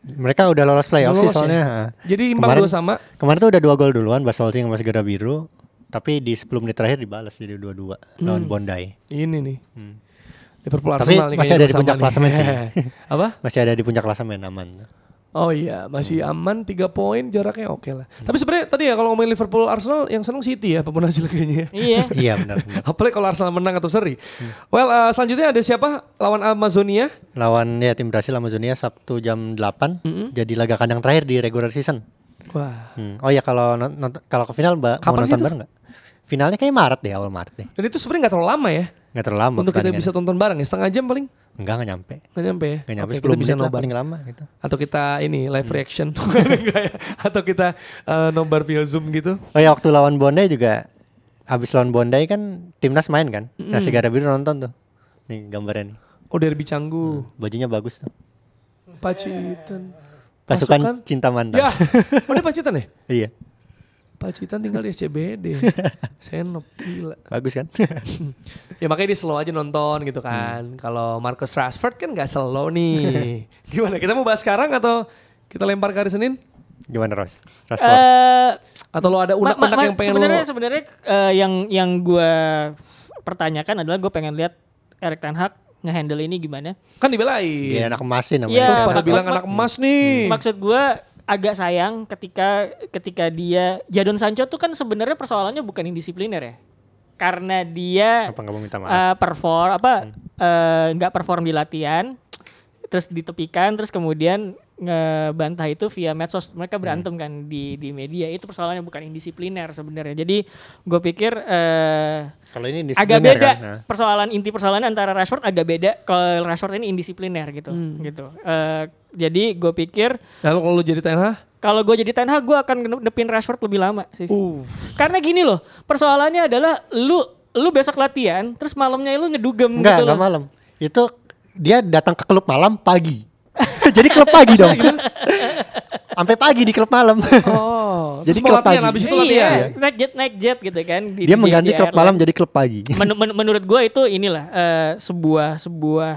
Mereka udah lolos playoff sih ya? soalnya. Ya? Jadi imbang dua sama. Kemarin tuh udah dua gol duluan Basolti sama Segera Biru, tapi di 10 menit terakhir dibalas jadi dua-dua hmm. lawan Bondai. Ini nih. Hmm. Liverpool Tapi masih ada di puncak klasemen sih. [LAUGHS] Apa? masih ada di puncak klasemen aman. Oh iya, masih hmm. aman tiga poin jaraknya oke okay lah. Hmm. Tapi sebenarnya tadi ya kalau ngomongin Liverpool Arsenal yang seneng City ya pemenang hasil kayaknya. Ya. Iya. [LAUGHS] iya benar. Apalagi kalau Arsenal menang atau seri. Hmm. Well, uh, selanjutnya ada siapa lawan Amazonia? Lawan ya tim Brasil Amazonia Sabtu jam 8. Mm -hmm. Jadi laga kandang terakhir di regular season. Wah. Hmm. Oh iya kalau kalau ke final Mbak Kapan mau nonton bareng nggak? Finalnya kayak Maret deh, awal Maret deh. Dan itu sebenarnya nggak terlalu lama ya. Nggak terlalu lama. Untuk kita bisa tonton bareng ya, setengah jam paling. Enggak, nggak nyampe. Nggak nyampe ya? Nggak nyampe, okay, 10 bisa menit paling lama gitu. Atau kita ini, live hmm. reaction. [LAUGHS] Ya? Atau kita uh, nobar via Zoom gitu. Oh ya, waktu lawan Bondai juga, Abis lawan Bondai kan timnas main kan. Mm. Nasi Gara Biru nonton tuh. Nih gambarnya nih. Oh Derby Canggu. Hmm, bajunya bagus tuh. Pacitan. Pasukan, Pasukan Cinta Mantan. Ya, [LAUGHS] oh dia Pacitan ya? iya. Pacitan tinggal di SCBD. [LAUGHS] Senop gila. Bagus kan? [LAUGHS] ya makanya dia slow aja nonton gitu kan. Hmm. Kalau Marcus Rashford kan gak slow nih. [LAUGHS] Gimana? Kita mau bahas sekarang atau kita lempar ke hari Senin? Gimana Ros? Rashford. Uh, atau lo ada unak-unak yang pengen sebenarnya lo... sebenarnya uh, yang yang gue pertanyakan adalah gue pengen lihat Erik Ten Hag ngehandle ini gimana? Kan dibelain. Dia anak emas sih namanya. Ya, Terus pada bilang anak emas nih. Hmm. Maksud gue agak sayang ketika ketika dia Jadon Sancho tuh kan sebenarnya persoalannya bukan indisipliner ya karena dia apa nggak minta maaf uh, perform apa hmm. Eh, nggak hmm. uh, perform di latihan terus ditepikan terus kemudian ngebantah itu via medsos mereka berantem hmm. kan di di media itu persoalannya bukan indisipliner sebenarnya jadi gue pikir uh, ini agak beda kan? nah. persoalan inti persoalan antara Rashford agak beda kalau Rashford ini indisipliner gitu hmm. gitu uh, jadi gue pikir. Lalu kalau lu jadi Ten Hag? Kalau gue jadi Ten Hag gue akan ngedepin Rashford lebih lama sih. Karena gini loh, persoalannya adalah lu lu besok latihan, terus malamnya lu ngedugem enggak, gitu enggak malam. Itu dia datang ke klub malam pagi. [LAUGHS] jadi klub pagi dong. [LAUGHS] Iya. Sampai pagi di klub malam. Oh. [LAUGHS] jadi klub pagi. Habis itu latihan. Iya, naik jet naik jet gitu kan. Di, dia di, mengganti di klub airline. malam jadi klub pagi. men, menurut gue itu inilah uh, sebuah sebuah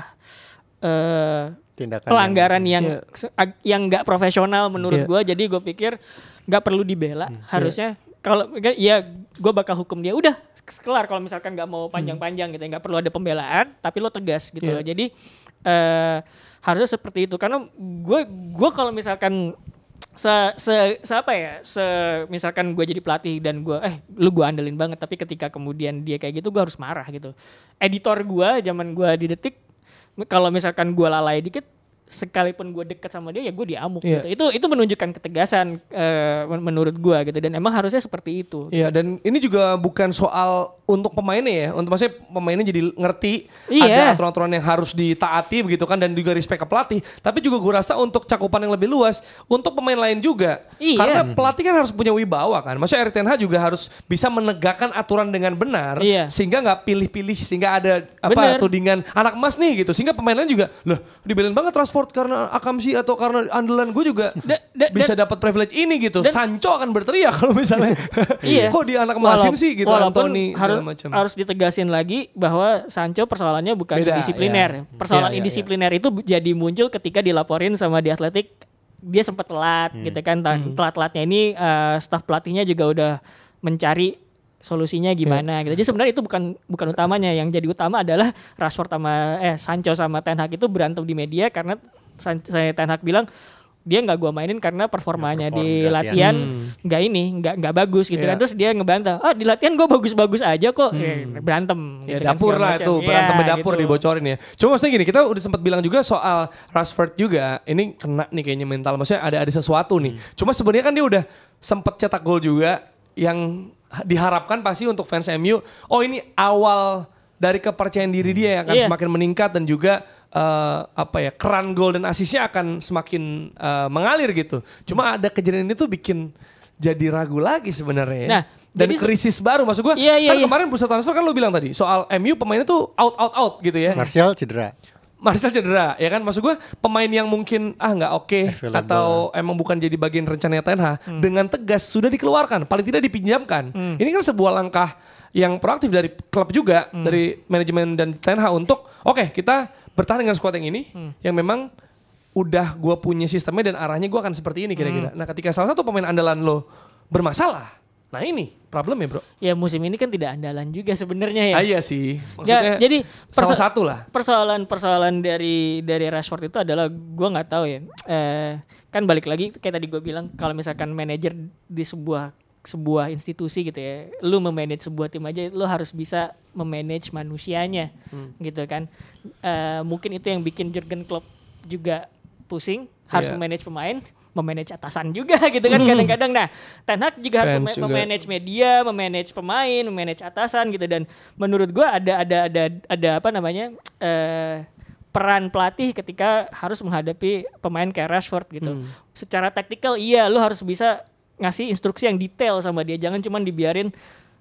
uh, tindakan pelanggaran yang yang, yeah. Iya. yang gak profesional menurut yeah. gue jadi gue pikir nggak perlu dibela hmm. harusnya kalau kan, ya gue bakal hukum dia udah kelar kalau misalkan nggak mau panjang-panjang hmm. gitu ya, nggak perlu ada pembelaan tapi lo tegas gitu yeah. jadi uh, harusnya seperti itu karena gue gue kalau misalkan se, se, se apa ya se misalkan gue jadi pelatih dan gue eh lu gue andelin banget tapi ketika kemudian dia kayak gitu gue harus marah gitu editor gue zaman gue di detik kalau misalkan gue lalai dikit sekalipun gue dekat sama dia ya gue diamuk yeah. gitu. Itu itu menunjukkan ketegasan uh, menurut gue gitu dan emang harusnya seperti itu. Iya yeah, gitu. dan ini juga bukan soal untuk pemainnya ya. Untuk maksudnya pemainnya jadi ngerti yeah. ada aturan-aturan yang harus ditaati begitu kan dan juga respect ke pelatih. Tapi juga gue rasa untuk cakupan yang lebih luas untuk pemain lain juga. Yeah. Karena pelatih kan harus punya wibawa kan. Maksudnya RTNH juga harus bisa menegakkan aturan dengan benar yeah. sehingga nggak pilih-pilih sehingga ada apa bener. tudingan anak emas nih gitu. Sehingga pemain lain juga loh dibelain banget transfer Rashford karena Akamsi atau karena andalan gue juga da, da, bisa dapat privilege ini gitu. Dan, Sancho akan berteriak kalau misalnya [LAUGHS] iya. kok di anak masin sih gitu walaupun Anthony harus macam. harus ditegasin lagi bahwa Sancho persoalannya bukan Beda, disipliner. Ya. Persoalan ya, ya, disipliner ya. itu jadi muncul ketika dilaporin sama di Atletik dia sempat telat hmm. gitu kan. Hmm. Telat-telatnya ini uh, staf pelatihnya juga udah mencari solusinya iya. gimana yeah. gitu. Jadi sebenarnya itu bukan bukan utamanya. Yang jadi utama adalah Rashford sama eh Sancho sama Ten Hag itu berantem di media karena saya eh, Ten Hag bilang dia nggak gua mainin karena performanya perform, di latihan hmm. nggak ini nggak nggak bagus gitu yeah. kan iya. terus dia ngebantah ah di latihan gua bagus-bagus aja kok hmm. Ya, berantem ya, gitu kan, dapur kan, lah itu iya, berantem ya, dapur gitu. dibocorin ya cuma maksudnya gini kita udah sempat bilang juga soal Rashford juga ini kena nih kayaknya mental maksudnya ada ada sesuatu nih hmm. cuma sebenarnya kan dia udah sempat cetak gol juga yang diharapkan pasti untuk fans MU, oh ini awal dari kepercayaan diri dia yang akan yeah. semakin meningkat dan juga uh, apa ya keran gol dan asisnya akan semakin uh, mengalir gitu. Cuma ada kejadian ini tuh bikin jadi ragu lagi sebenarnya. Ya. Nah, dan jadi, krisis baru masuk gua Iya, iya, kan iya. kemarin pusat transfer kan lu bilang tadi soal MU pemainnya tuh out out out gitu ya. Martial cedera. Marcel cedera, ya kan? Maksud gue pemain yang mungkin ah nggak oke okay, eh, atau emang bukan jadi bagian rencananya TNH hmm. dengan tegas sudah dikeluarkan, paling tidak dipinjamkan. Hmm. Ini kan sebuah langkah yang proaktif dari klub juga, hmm. dari manajemen dan TNH untuk oke okay, kita bertahan dengan squad yang ini hmm. yang memang udah gue punya sistemnya dan arahnya gue akan seperti ini kira-kira. Hmm. Nah, ketika salah satu pemain andalan lo bermasalah, Nah ini problem ya bro. Ya musim ini kan tidak andalan juga sebenarnya ya. Ah, iya sih. Maksudnya gak, jadi salah satu lah. Persoalan persoalan dari dari Rashford itu adalah gue nggak tahu ya. Eh, kan balik lagi kayak tadi gue bilang kalau misalkan manajer di sebuah sebuah institusi gitu ya, lu memanage sebuah tim aja, lu harus bisa memanage manusianya, hmm. gitu kan. Eh, mungkin itu yang bikin Jurgen Klopp juga pusing, harus yeah. memanage pemain, memanage atasan juga [LAUGHS] gitu kan kadang-kadang. Nah, Ten Hag juga Fans harus memanage media, memanage pemain, memanage atasan gitu dan menurut gua ada ada ada ada apa namanya? eh uh, peran pelatih ketika harus menghadapi pemain kayak Rashford gitu. Hmm. Secara taktikal iya lu harus bisa ngasih instruksi yang detail sama dia, jangan cuma dibiarin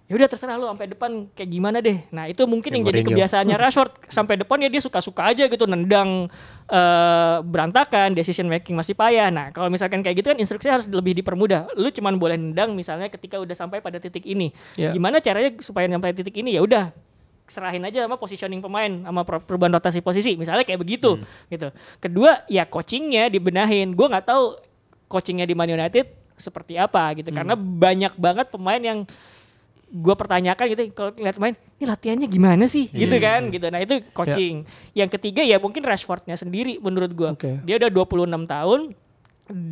Ya udah terserah lu sampai depan kayak gimana deh. Nah itu mungkin yang, yang jadi kebiasaannya [LAUGHS] Rashford sampai depan ya dia suka-suka aja gitu nendang uh, berantakan, decision making masih payah. Nah kalau misalkan kayak gitu kan instruksi harus lebih dipermudah. Lu cuman boleh nendang misalnya ketika udah sampai pada titik ini. Yeah. Gimana caranya supaya sampai titik ini ya udah serahin aja sama positioning pemain sama perubahan rotasi posisi misalnya kayak begitu hmm. gitu kedua ya coachingnya dibenahin gue nggak tahu coachingnya di Man United seperti apa gitu hmm. karena banyak banget pemain yang gue pertanyakan gitu kalau lihat main ini latihannya gimana sih yeah. gitu iya, kan iya. gitu nah itu coaching yeah. yang ketiga ya mungkin Rashfordnya sendiri menurut gue okay. dia udah 26 tahun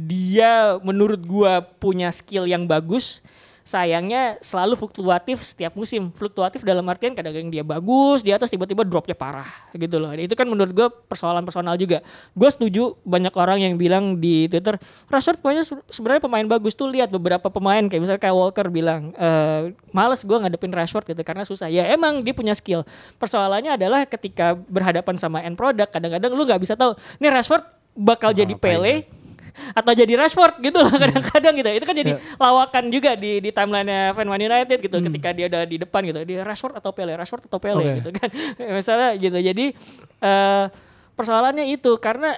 dia menurut gue punya skill yang bagus sayangnya selalu fluktuatif setiap musim. Fluktuatif dalam artian kadang-kadang dia bagus, di atas tiba-tiba dropnya parah gitu loh. Itu kan menurut gue persoalan personal juga. Gue setuju banyak orang yang bilang di Twitter, Rashford pokoknya sebenarnya pemain bagus tuh lihat beberapa pemain kayak misalnya kayak Walker bilang, e, males gue ngadepin Rashford gitu karena susah. Ya emang dia punya skill. Persoalannya adalah ketika berhadapan sama end product kadang-kadang lu nggak bisa tahu, nih Rashford bakal oh, jadi Pele. Ya atau jadi Rashford gitu lah hmm. kadang-kadang gitu. Itu kan jadi yeah. lawakan juga di di timeline-nya fan Man United gitu hmm. ketika dia udah di depan gitu. Dia Rashford atau Pele, Rashford atau Pele okay. gitu kan. [LAUGHS] Misalnya gitu. Jadi uh, persoalannya itu karena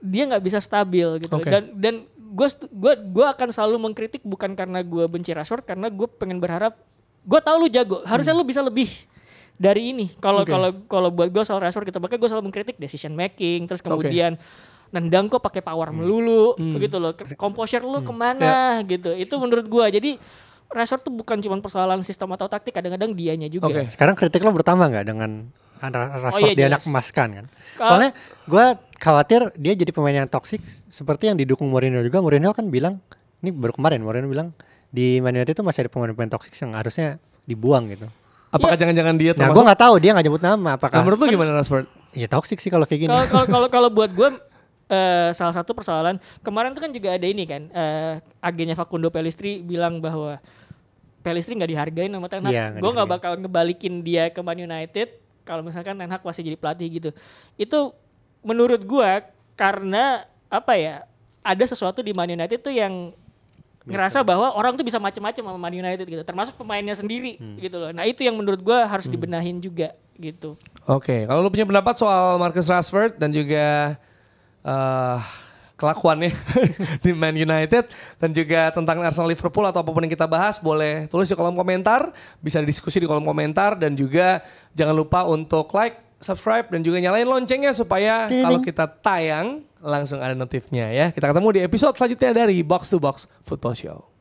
dia nggak bisa stabil gitu okay. dan dan gue gue gue akan selalu mengkritik bukan karena gue benci Rashford karena gue pengen berharap gue tau lu jago harusnya hmm. lu bisa lebih dari ini kalau okay. kalau kalau buat gue soal Rashford gitu makanya gue selalu mengkritik decision making terus kemudian okay nendang kok pakai power hmm. melulu hmm. begitu loh komposer lu hmm. kemana hmm. gitu itu menurut gua jadi Rashford tuh bukan cuma persoalan sistem atau taktik kadang-kadang dianya juga okay. sekarang kritik lo bertambah nggak dengan Rashford oh, iya, dia anak kan soalnya gua khawatir dia jadi pemain yang toksik seperti yang didukung Mourinho juga Mourinho kan bilang ini baru kemarin Mourinho bilang di Man United itu masih ada pemain-pemain toksik yang harusnya dibuang gitu Apakah ya. jangan-jangan ya. dia nah, termasuk? Nah, gue nggak tahu dia nggak jemput nama. Apakah? Nah, menurut lu kan gimana Rashford? Ya toxic sih kalau kayak gini. Kalau kalau kalau buat gue uh, salah satu persoalan kemarin tuh kan juga ada ini kan uh, agennya Facundo Pelistri bilang bahwa Pelistri nggak dihargain sama Ten Hag. Ya, gue nggak bakal ngebalikin dia ke Man United kalau misalkan Ten Hag masih jadi pelatih gitu. Itu menurut gue karena apa ya ada sesuatu di Man United tuh yang ngerasa bahwa orang tuh bisa macam-macam sama Man United gitu, termasuk pemainnya sendiri hmm. gitu loh. Nah itu yang menurut gue harus hmm. dibenahin juga gitu. Oke, okay. kalau lu punya pendapat soal Marcus Rashford dan juga uh, kelakuannya [LAUGHS] di Man United dan juga tentang Arsenal Liverpool atau apapun yang kita bahas boleh tulis di kolom komentar, bisa diskusi di kolom komentar dan juga jangan lupa untuk like, subscribe dan juga nyalain loncengnya supaya kalau kita tayang langsung ada notifnya ya. Kita ketemu di episode selanjutnya dari Box to Box Football Show.